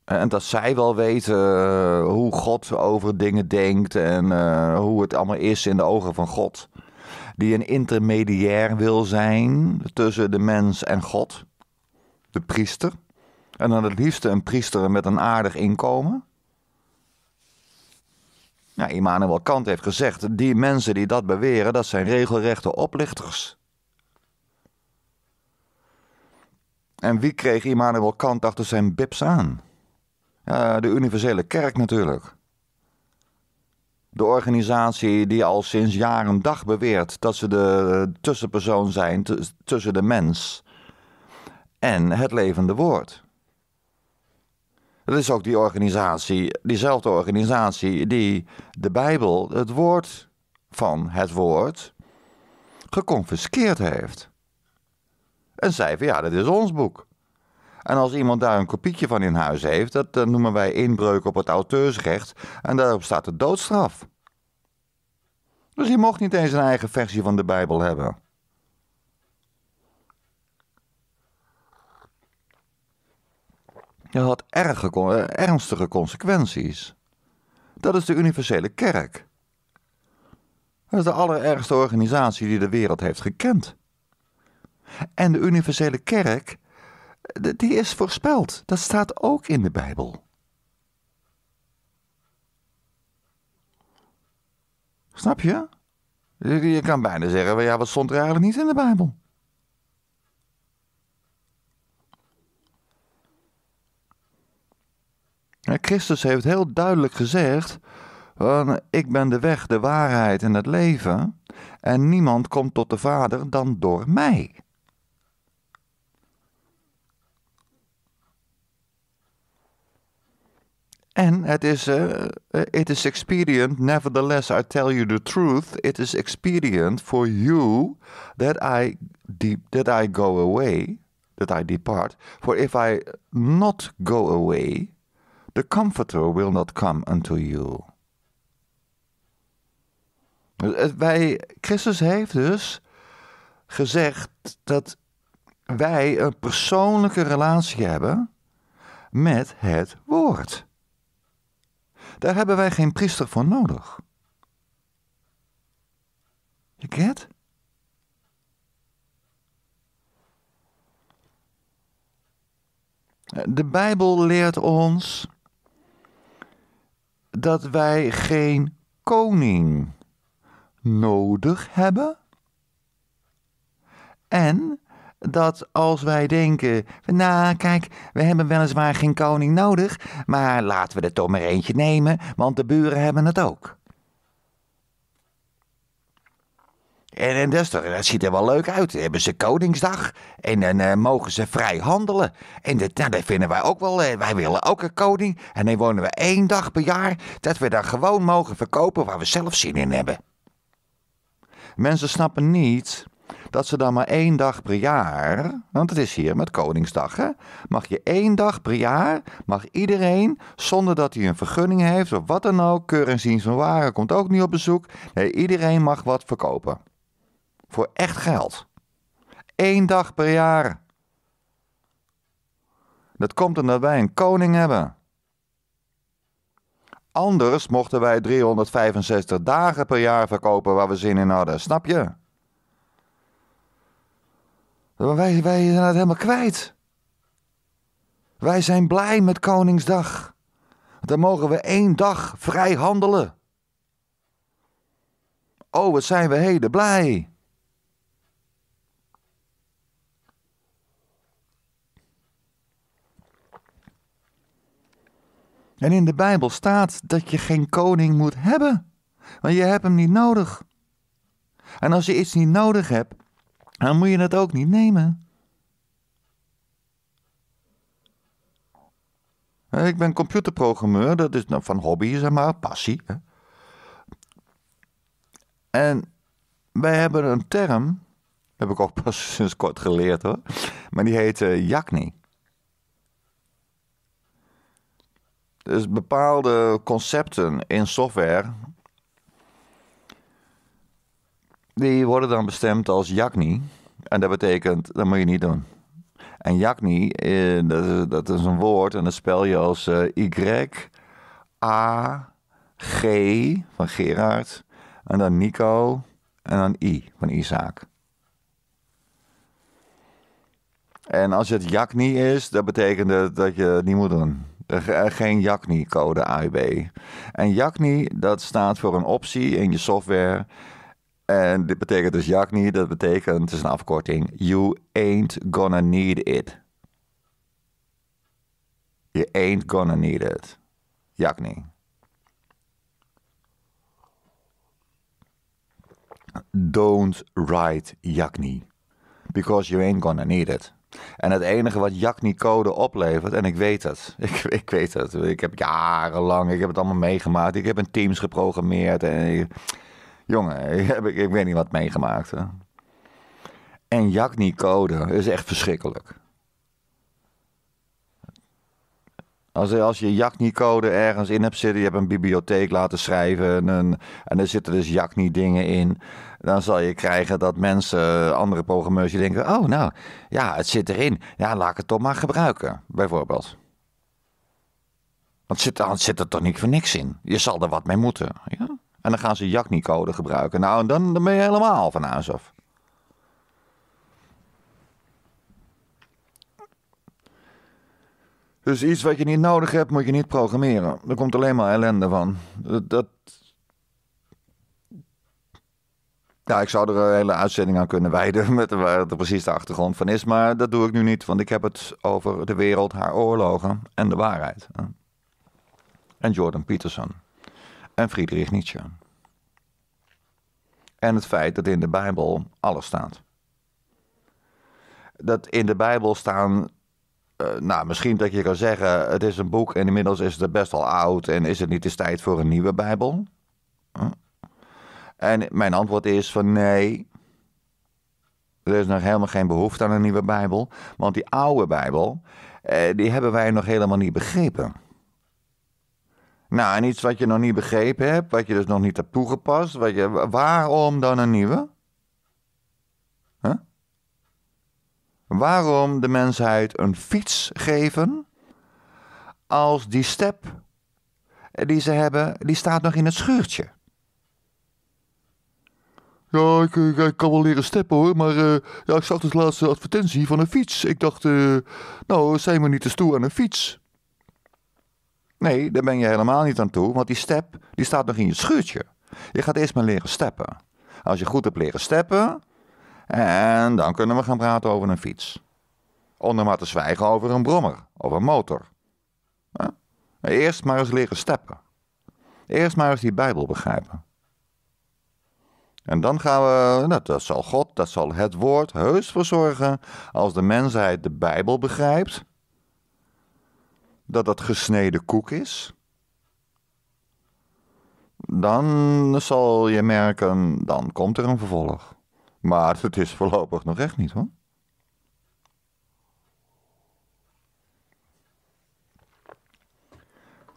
en dat zij wel weten eh, hoe God over dingen denkt en eh, hoe het allemaal is in de ogen van God. Die een intermediair wil zijn tussen de mens en God, de priester. En dan het liefste een priester met een aardig inkomen. Nou, Immanuel Kant heeft gezegd: die mensen die dat beweren, dat zijn regelrechte oplichters. En wie kreeg Immanuel Kant achter zijn bips aan? de universele kerk natuurlijk. De organisatie die al sinds jaren dag beweert dat ze de tussenpersoon zijn tussen de mens en het levende woord. Dat is ook die organisatie, diezelfde organisatie die de Bijbel, het woord van het woord, geconfiskeerd heeft. En zei van ja, dat is ons boek. En als iemand daar een kopietje van in huis heeft, dat, noemen wij inbreuk op het auteursrecht. En daarop staat de doodstraf. Dus je mocht niet eens een eigen versie van de Bijbel hebben. Dat had erge, eh, ernstige consequenties. Dat is de universele kerk. Dat is de allerergste organisatie die de wereld heeft gekend. En de universele kerk die is voorspeld. Dat staat ook in de Bijbel. Snap je? Je kan bijna zeggen, ja, wat stond er eigenlijk niet in de Bijbel? Christus heeft heel duidelijk gezegd: Ik ben de weg, de waarheid en het leven, en niemand komt tot de Vader dan door mij. En het is, uh, it is expedient, nevertheless I tell you the truth, it is expedient for you that I, that I go away, that I depart. For if I not go away, the comforter will not come unto you. Eh, wij, Christus heeft dus gezegd dat wij een persoonlijke relatie hebben met het woord. Daar hebben wij geen priester voor nodig. Je get? De Bijbel leert ons dat wij geen koning nodig hebben en dat als wij denken: Nou, kijk, we hebben weliswaar geen koning nodig, maar laten we er toch maar eentje nemen, want de buren hebben het ook. En, en dus, dat, dat, ziet er wel leuk uit. Dan hebben ze Koningsdag. En dan eh, mogen ze vrij handelen. En dat, nou, dat vinden wij ook wel. Eh, wij willen ook een koning. En dan wonen we één dag per jaar. Dat we dan gewoon mogen verkopen waar we zelf zin in hebben. Mensen snappen niet dat ze dan maar één dag per jaar, want het is hier met Koningsdag, hè, mag je één dag per jaar, mag iedereen, zonder dat hij een vergunning heeft of wat dan ook, keur en zien van waren, komt ook niet op bezoek. Nee, iedereen mag wat verkopen. Voor echt geld. Eén dag per jaar. Dat komt omdat wij een koning hebben. Anders mochten wij 365 dagen per jaar verkopen waar we zin in hadden, snap je? wij, wij zijn het helemaal kwijt. Wij zijn blij met Koningsdag. Dan mogen we één dag vrij handelen. Oh, wat zijn we heden blij. En in de Bijbel staat dat je geen koning moet hebben, want je hebt hem niet nodig. En als je iets niet nodig hebt, dan moet je dat ook niet nemen. Eh, ik ben computerprogrammeur, dat is nou van hobby, zeg maar, passie. En wij hebben een term, heb ik ook (laughs) pas sinds kort geleerd hoor, maar die heet uh, Dus bepaalde concepten in software die worden dan bestemd als Jakni. En dat betekent, dat moet je niet doen. En Jakni, eh, dat, is, een woord en dat spel je als eh, Y-A-G van Gerard. En dan Nico en dan I van Isaac. En als het Jakni is, dat betekent dat, dat je het niet moet doen. Eh, geen Jakni-code AIB. En Jakni, dat staat voor een optie in je software en dit betekent dus jak dat betekent, het is een afkorting, you ain't gonna need it. You ain't gonna need it. Jak Don't write Jakni. Because you ain't gonna need it. En het enige wat Jakni-code oplevert, en ik weet het, (laughs) ik, ik, weet het, ik heb jarenlang, ik heb het allemaal meegemaakt, ik heb in teams geprogrammeerd en... Jongen, (laughs) ik, heb, ik weet niet wat meegemaakt. Hè. En Jak Nicode is echt verschrikkelijk. Als, als je JACNI-code ergens in hebt zitten, je hebt een bibliotheek laten schrijven en, en er zitten dus JACNI-dingen in, dan zal je krijgen dat mensen, eh, andere programmeurs, die denken: Oh, nou ja, het zit erin. Ja, laat ik het toch maar gebruiken, bijvoorbeeld. Want zit, dan zit er toch niet voor niks in? Je zal er wat mee moeten. Ja? En dan gaan ze Jagni-code gebruiken. Nou, en dan, dan ben je helemaal van huis af. Dus iets wat je niet nodig hebt, moet je niet programmeren. Er komt alleen maar ellende van. Dat. Ja, ik zou er een hele uitzending aan kunnen wijden (laughs) met waar er precies de achtergrond van is. Maar dat doe ik nu niet, want ik heb het over de wereld, haar oorlogen en de waarheid. En Jordan Peterson en Friedrich Nietzsche. En het feit dat in de Bijbel alles staat. Dat in de Bijbel staan eh, nou, misschien dat je kan zeggen: het is een boek en inmiddels is het best al oud en is het niet eens tijd voor een nieuwe Bijbel? En mijn antwoord is: van nee. Er is nog helemaal geen behoefte aan een nieuwe Bijbel, want die oude Bijbel, eh, die hebben wij nog helemaal niet begrepen. Nou, en iets wat je nog niet begrepen hebt, wat je dus nog niet hebt toegepast. Wat je, waarom dan een nieuwe? Waarom de mensheid een fiets geven als die step die ze hebben, die staat nog in het schuurtje? Ja, ik, eh, ik, kan wel leren steppen hoor, maar eh, ja, ik zag dus laatste advertentie van een fiets. Ik dacht, eh, nou, zijn we niet te toe aan een fiets? Nee, daar ben je helemaal niet aan toe, want die step die staat nog in je schuurtje. Je gaat eerst maar leren steppen. Als je goed hebt leren steppen, en dan kunnen we gaan praten over een fiets. Onder maar te zwijgen over een brommer of een motor. Eerst maar eens leren steppen. Eerst maar eens die Bijbel begrijpen. En dan gaan we, nou, dat zal God, dat zal het woord heus verzorgen. Als de mensheid de Bijbel begrijpt, dat dat gesneden koek is, dan zal je merken, dan komt er een vervolg. Maar het is voorlopig nog echt niet hoor.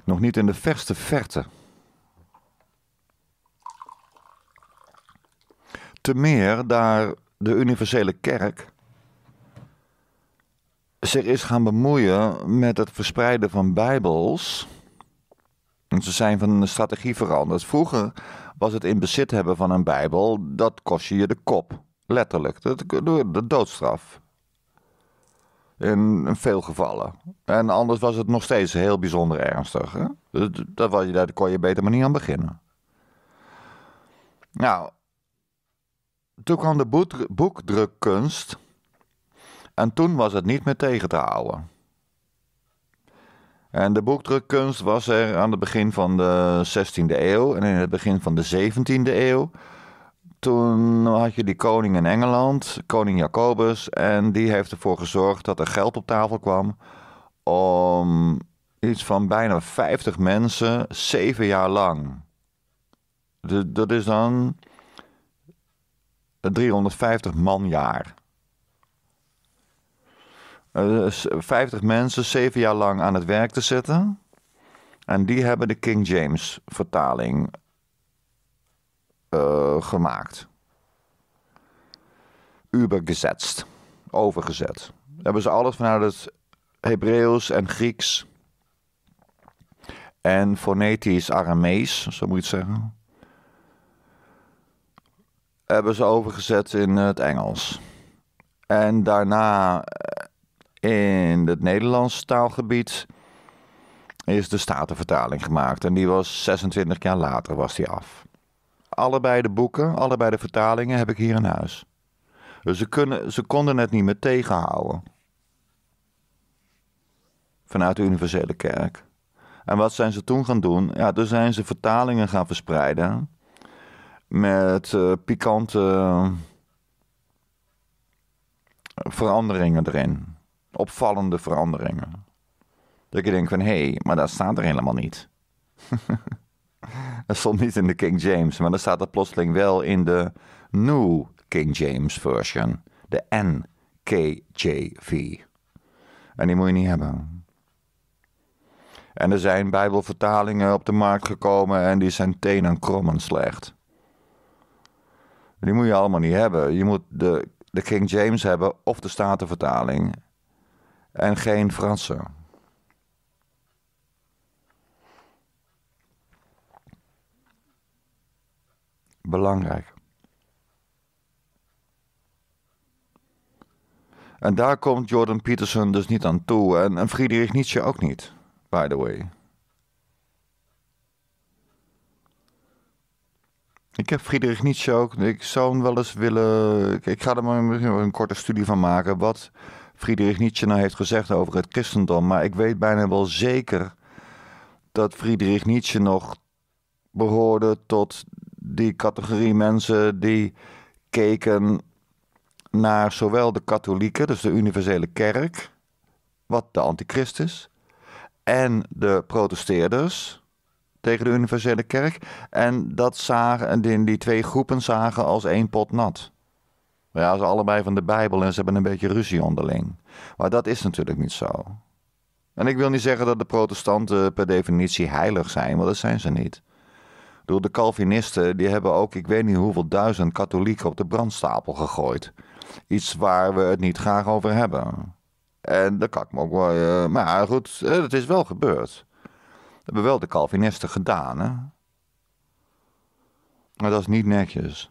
Nog niet in de verste verte. Te meer daar de universele kerk zich is gaan bemoeien met het verspreiden van Bijbels. En ze zijn van de strategie veranderd. Vroeger was het in bezit hebben van een Bijbel, dat kost je de kop. Letterlijk, de, de, doodstraf. In, veel gevallen. En anders was het nog steeds heel bijzonder ernstig. Hè? Dat, was, daar kon je beter maar niet aan beginnen. Nou, toen kwam de boekdrukkunst en toen was het niet meer tegen te houden. En de boekdrukkunst was er aan het begin van de 16e eeuw en in het begin van de 17e eeuw. Toen had je die koning in Engeland, koning Jacobus, en die heeft ervoor gezorgd dat er geld op tafel kwam om iets van bijna 50 mensen zeven jaar lang. Dat is dan 350 manjaar. 50 nou, eh, mensen zeven jaar lang aan het werk te zetten. En die hebben de King James vertaling eh, gemaakt. Overgezet. Hebben ze alles vanuit het Hebreeuws en Grieks. En fonetisch Aramees, zo moet je het zeggen. Hebben ze overgezet in het Engels. En daarna eh, in het Nederlands taalgebied is de Statenvertaling gemaakt. En die was 26 jaar later was die af. Allebei de boeken, allebei de vertalingen heb ik hier in huis. Dus ze, kunnen, ze konden het niet meer tegenhouden. Vanuit de universele kerk. En wat zijn ze toen gaan doen? Ja, toen zijn ze vertalingen gaan verspreiden. Met eh, pikante veranderingen erin opvallende veranderingen. Dat je denkt van, hé, hey, maar dat staat er helemaal niet. (laughs) dat stond niet in de King James, maar dan staat er plotseling wel in de New King James Version. De NKJV. En die moet je niet hebben. En er zijn bijbelvertalingen op de markt gekomen en die zijn tenen krommen slecht. Die moet je allemaal niet hebben. Je moet de, de King James hebben of de Statenvertaling en geen Fransen. Belangrijk. En daar komt Jordan Peterson dus niet aan toe en, en Friedrich Nietzsche ook niet, by the way. Ik heb Friedrich Nietzsche ook. Ik zou hem wel eens willen. Ik, ga er maar een korte studie van maken. Wat Friedrich Nietzsche nou heeft gezegd over het christendom. Maar ik weet bijna wel zeker dat Friedrich Nietzsche nog behoorde tot die categorie mensen die keken naar zowel de katholieken, dus de universele kerk, wat de antichrist is, en de protesteerders tegen de universele kerk. En dat zagen, en die twee groepen zagen als één pot nat ja, ze allebei van de Bijbel en ze hebben een beetje ruzie onderling. Maar dat is natuurlijk niet zo. En ik wil niet zeggen dat de protestanten per definitie heilig zijn, want dat zijn ze niet. Door de Calvinisten, die hebben ook ik weet niet hoeveel duizend katholieken op de brandstapel gegooid. Iets waar we het niet graag over hebben. En dat kan ik me ook wel. Eh, maar goed, het eh, is wel gebeurd. Dat hebben wel de Calvinisten gedaan, hè? Maar dat is niet netjes.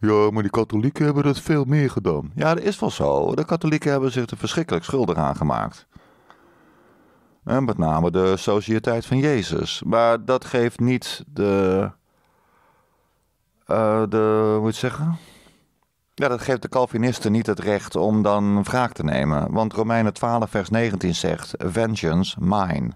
Ja, maar die katholieken hebben dat veel meer gedaan. Ja, dat is wel zo. De katholieken hebben zich er verschrikkelijk schuldig aan gemaakt. En eh, met name de Sociëteit van Jezus. Maar dat geeft niet de. Eh, de hoe moet zeggen? Ja, dat geeft de Calvinisten niet het recht om dan wraak te nemen. Want Romeinen 12, vers 19 zegt: Vengeance mine.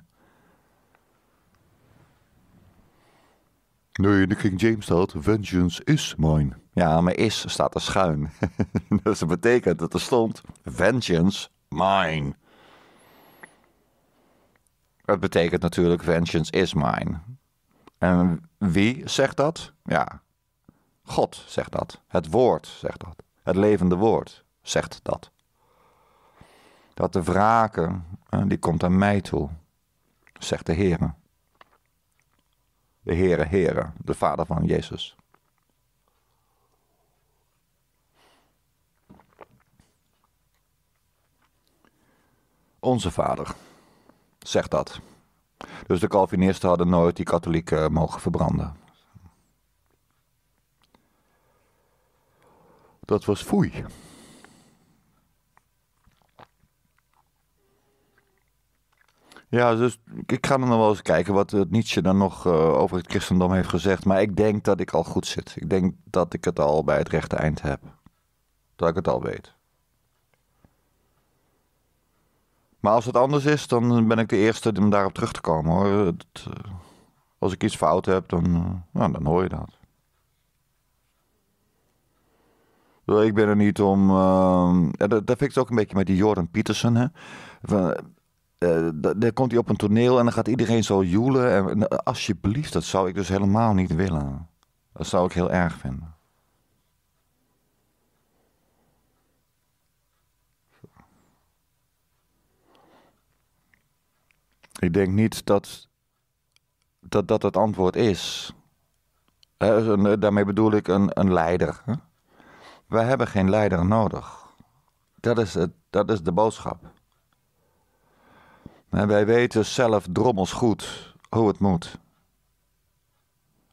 Nee, de King James staat Vengeance is mine. Ja, maar is staat er schuin. (laughs) dus dat betekent dat er stond Vengeance mine. Het betekent natuurlijk Vengeance is mine. En wie zegt dat? Ja, God zegt dat. Het woord zegt dat. Het levende woord zegt dat. Dat de wraken, eh, die komt aan mij toe, zegt de Heer de Heere Heere, de Vader van Jezus. Onze Vader, zegt dat. Dus de Calvinisten hadden nooit die katholieken mogen verbranden. Dat was foei. Ja, dus ik ga dan wel eens kijken wat Nietzsche dan nog eh, over het christendom heeft gezegd. Maar ik denk dat ik al goed zit. Ik denk dat ik het al bij het rechte eind heb. Dat ik het al weet. Maar als het anders is, dan ben ik de eerste om daarop terug te komen hoor. Eh, als ik iets fout heb, dan, eh, nou, dan hoor je dat. Ik ben er niet om. Uh, ehm, ja, dat, vind ik het ook een beetje met die Jordan Peterson. Hè? Van, eh, dan komt hij op een toneel en dan gaat iedereen zo joelen. En, eh, alsjeblieft, dat zou ik dus helemaal niet willen. Dat zou ik heel erg vinden. Ik denk niet dat dat, dat het antwoord is. Dus eh, daarmee bedoel ik een, een leider. Wij hebben geen leider nodig. Dat is, het, dat is de boodschap. En wij weten zelf drommels goed hoe het moet.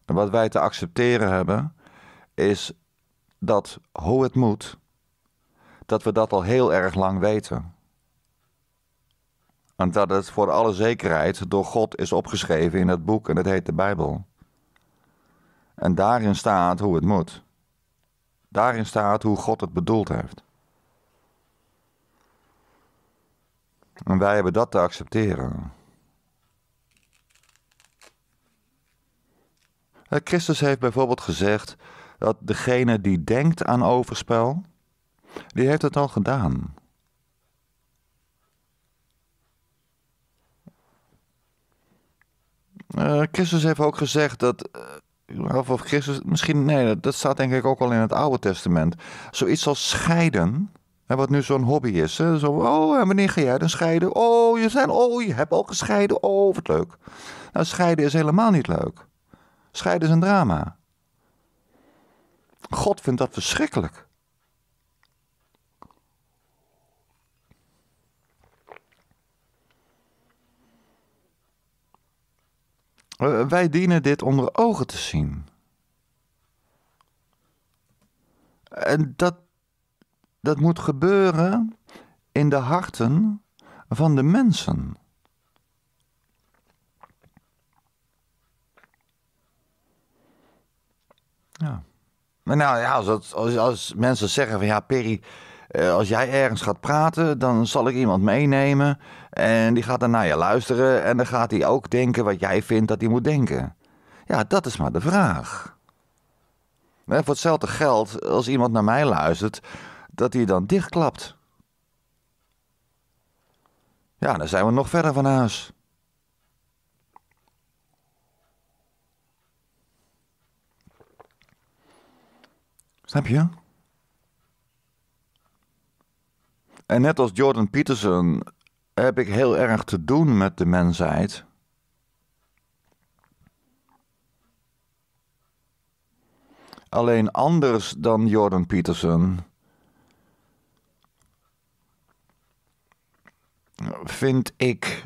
En wat wij te accepteren hebben, is dat hoe het moet, dat we dat al heel erg lang weten. En dat het voor alle zekerheid door God is opgeschreven in het boek en dat heet de Bijbel. En daarin staat hoe het moet. Daarin staat hoe God het bedoeld heeft. En wij hebben dat te accepteren. Eh, Christus heeft bijvoorbeeld gezegd dat degene die denkt aan overspel, die heeft het al gedaan. Eh, Christus heeft ook gezegd dat. Eh, of, of Christus, misschien, nee, dat staat denk ik ook al in het Oude Testament. Zoiets als scheiden wat nu zo'n hobby is. Hè? Zo, oh, en wanneer ga jij dan scheiden? Oh, je, zijn, oh, je hebt al gescheiden. Oh, wat leuk. Nou, scheiden is helemaal niet leuk. Scheiden is een drama. God vindt dat verschrikkelijk. Eh, wij dienen dit onder ogen te zien. En dat dat moet gebeuren in de harten van de mensen. Ja. Maar nou ja, als, als, als, mensen zeggen van ja, Perry, eh, als jij ergens gaat praten, dan zal ik iemand meenemen. En die gaat dan naar je luisteren. En dan gaat hij ook denken wat jij vindt dat hij moet denken. Ja, dat is maar de vraag. voor hetzelfde geld, als iemand naar mij luistert, dat hij dan dichtklapt. Ja, dan zijn we nog verder van huis. Snap je? En net als Jordan Peterson heb ik heel erg te doen met de mensheid. Alleen anders dan Jordan Peterson vind ik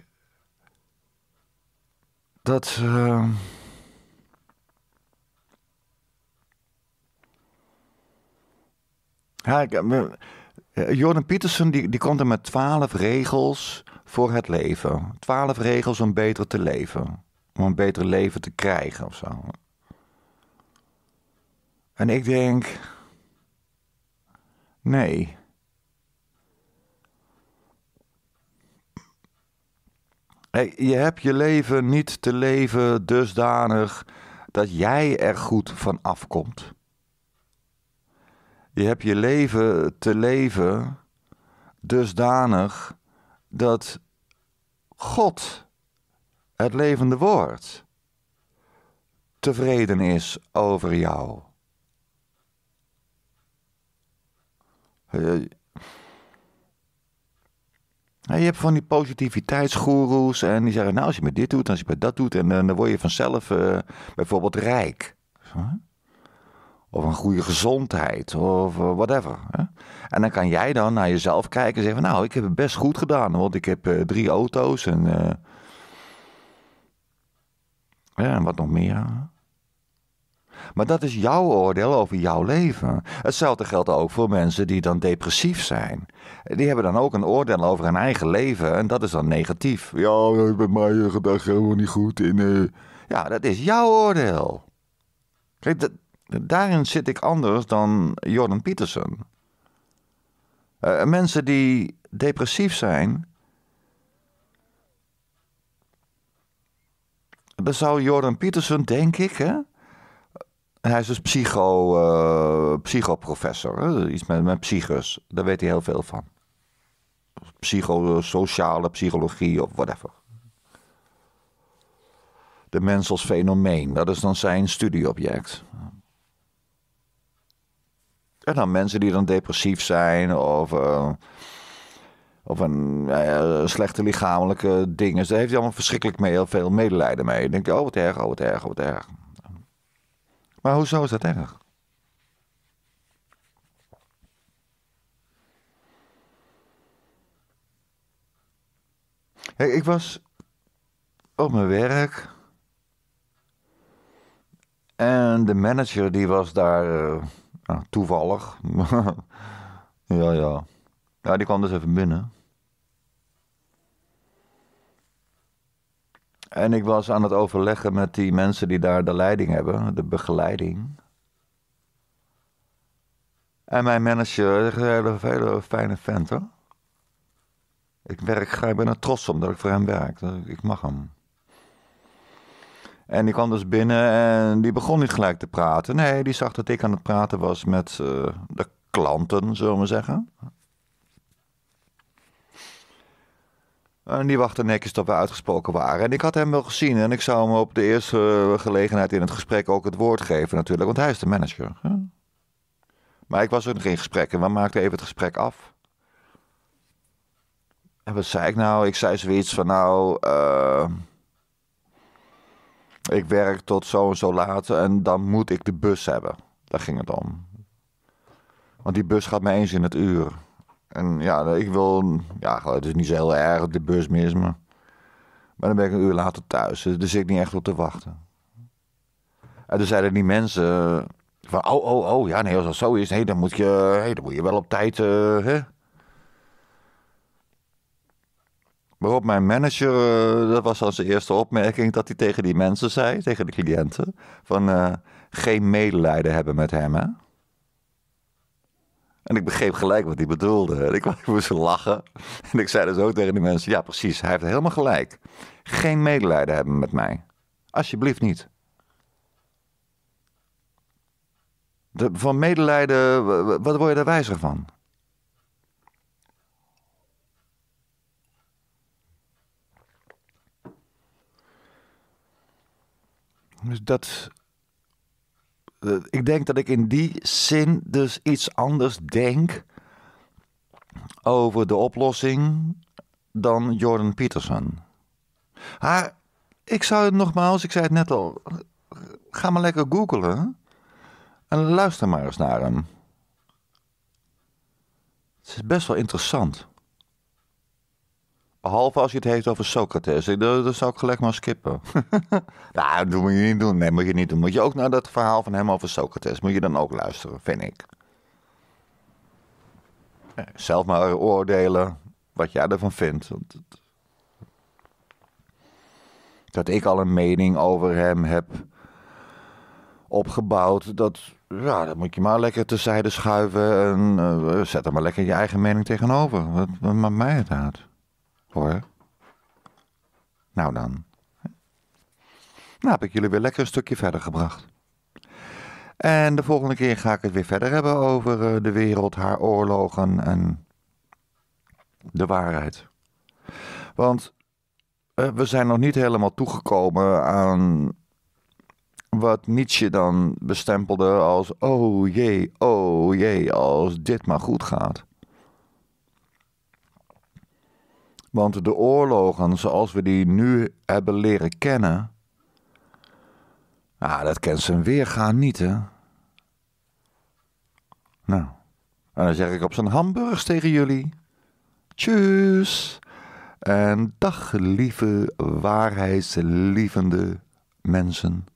dat. Uh, ja, eh, eh, Peterson die, die komt er met twaalf regels voor het leven. Twaalf regels om beter te leven. Om een beter leven te krijgen of zo. En ik denk. Nee. je hebt je leven niet te leven dusdanig dat jij er goed van afkomt. Je hebt je leven te leven dusdanig dat God, het levende woord, tevreden is over jou. Ja, nou, je hebt van die positiviteitsgoeroes en die zeggen, nou als je met dit doet, als je met dat doet, en, dan word je vanzelf eh, bijvoorbeeld rijk. Of een goede gezondheid, of eh, whatever. En dan kan jij dan naar jezelf kijken en zeggen, nou ik heb het best goed gedaan, want ik heb eh, drie auto's en, ja, en wat nog meer. Maar dat is jouw oordeel over jouw leven. Hetzelfde geldt ook voor mensen die dan depressief zijn. Die hebben dan ook een oordeel over hun eigen leven en dat is dan negatief. Ja, bij mij gedacht helemaal niet goed in. Eh, ja, dat is jouw oordeel. Kijk, daarin zit ik anders dan Jordan Peterson. Eh, mensen die depressief zijn. Dan zou Jordan Peterson, denk ik, hè? Hij is dus psycho, uh, psychoprofessor. Iets met, met psychus. Daar weet hij heel veel van. Psychosociale psychologie of whatever. De mens als fenomeen. Dat is dan zijn studieobject. En dan mensen die dan depressief zijn of... Eh, of een nou slechte lichamelijke dingen. daar heeft hij allemaal verschrikkelijk mee, heel veel medelijden mee. Dan denk je, oh wat erg, oh wat erg, oh wat erg. Maar hoezo is dat erg? ik was op mijn werk. En de manager die was daar eh, nou, toevallig. (laughs) ja, ja. Ja, die kwam dus even binnen. En ik was aan het overleggen met die mensen die daar de leiding hebben, de begeleiding. En mijn manager, een hele, hele fijne vent hoor. Ik, werk, ik ben er trots om dat ik voor hem werk. Ik mag hem. En die kwam dus binnen en die begon niet gelijk te praten. Nee, die zag dat ik aan het praten was met eh, de klanten, zullen we maar zeggen. En die wachtte netjes tot we uitgesproken waren. En ik had hem wel gezien en ik zou hem op de eerste eh, gelegenheid in het gesprek ook het woord geven natuurlijk, want hij is de manager. Maar ik was er nog in gesprek en we maakten even het gesprek af. En wat zei ik nou? Ik zei zoiets van nou, eh, ik werk tot zo en zo laat en dan moet ik de bus hebben. Daar ging het om. Want die bus gaat me eens in het uur. En ja, ik wil, ja, het is niet zo heel erg, de bus mis me. Maar dan ben ik een uur later thuis, dus zit ik niet echt op te wachten. En toen zeiden die mensen eh, van, oh, oh, oh, ja, nee, als dat zo is, hey, dan, moet je, hey, dan moet je wel op tijd, eh, hè? Waarop mijn manager, eh, dat was als eerste opmerking, dat hij tegen die mensen zei, tegen de cliënten, van geen medelijden hebben met hem, hè? En ik begreep gelijk wat hij bedoelde. En ik, voor (laughs) moest lachen. En ik zei dus ook tegen die mensen: Ja, precies, hij heeft helemaal gelijk. Geen medelijden hebben met mij. Alsjeblieft niet. De, van medelijden, wat word je daar wijzer van? Dus dat eh, ik denk dat ik in die zin dus iets anders denk over de oplossing dan Jordan Peterson. Maar ah, ik zou het nogmaals, ik zei het net al, ga maar lekker googelen en luister maar eens naar hem. Het is best wel interessant. Behalve als je het heeft over Socrates. Dat, zou ik gelijk maar skippen. (laughs) nou, dat moet je niet doen. Nee, moet je niet doen. Moet je ook naar dat verhaal van hem over Socrates. Moet je dan ook luisteren, vind ik. Eh, zelf maar oordelen wat jij ervan vindt. Dat ik al een mening over hem heb opgebouwd, dat, ja, dat moet je maar lekker terzijde schuiven en eh, zet er maar lekker je eigen mening tegenover. Wat, wat maakt mij het uit? Nou dan. Nou heb ik jullie weer lekker een stukje verder gebracht. En de volgende keer ga ik het weer verder hebben over eh, de wereld, haar oorlogen en de waarheid. Want eh, we zijn nog niet helemaal toegekomen aan wat Nietzsche dan bestempelde als: oh jee, oh jee, als dit maar goed gaat. Want de oorlogen zoals we die nu hebben leren kennen. Ah, dat kent zijn weergaan niet, hè? Nou, en dan zeg ik op zijn hamburgers tegen jullie. Tjus! En dag, lieve, waarheidslievende mensen.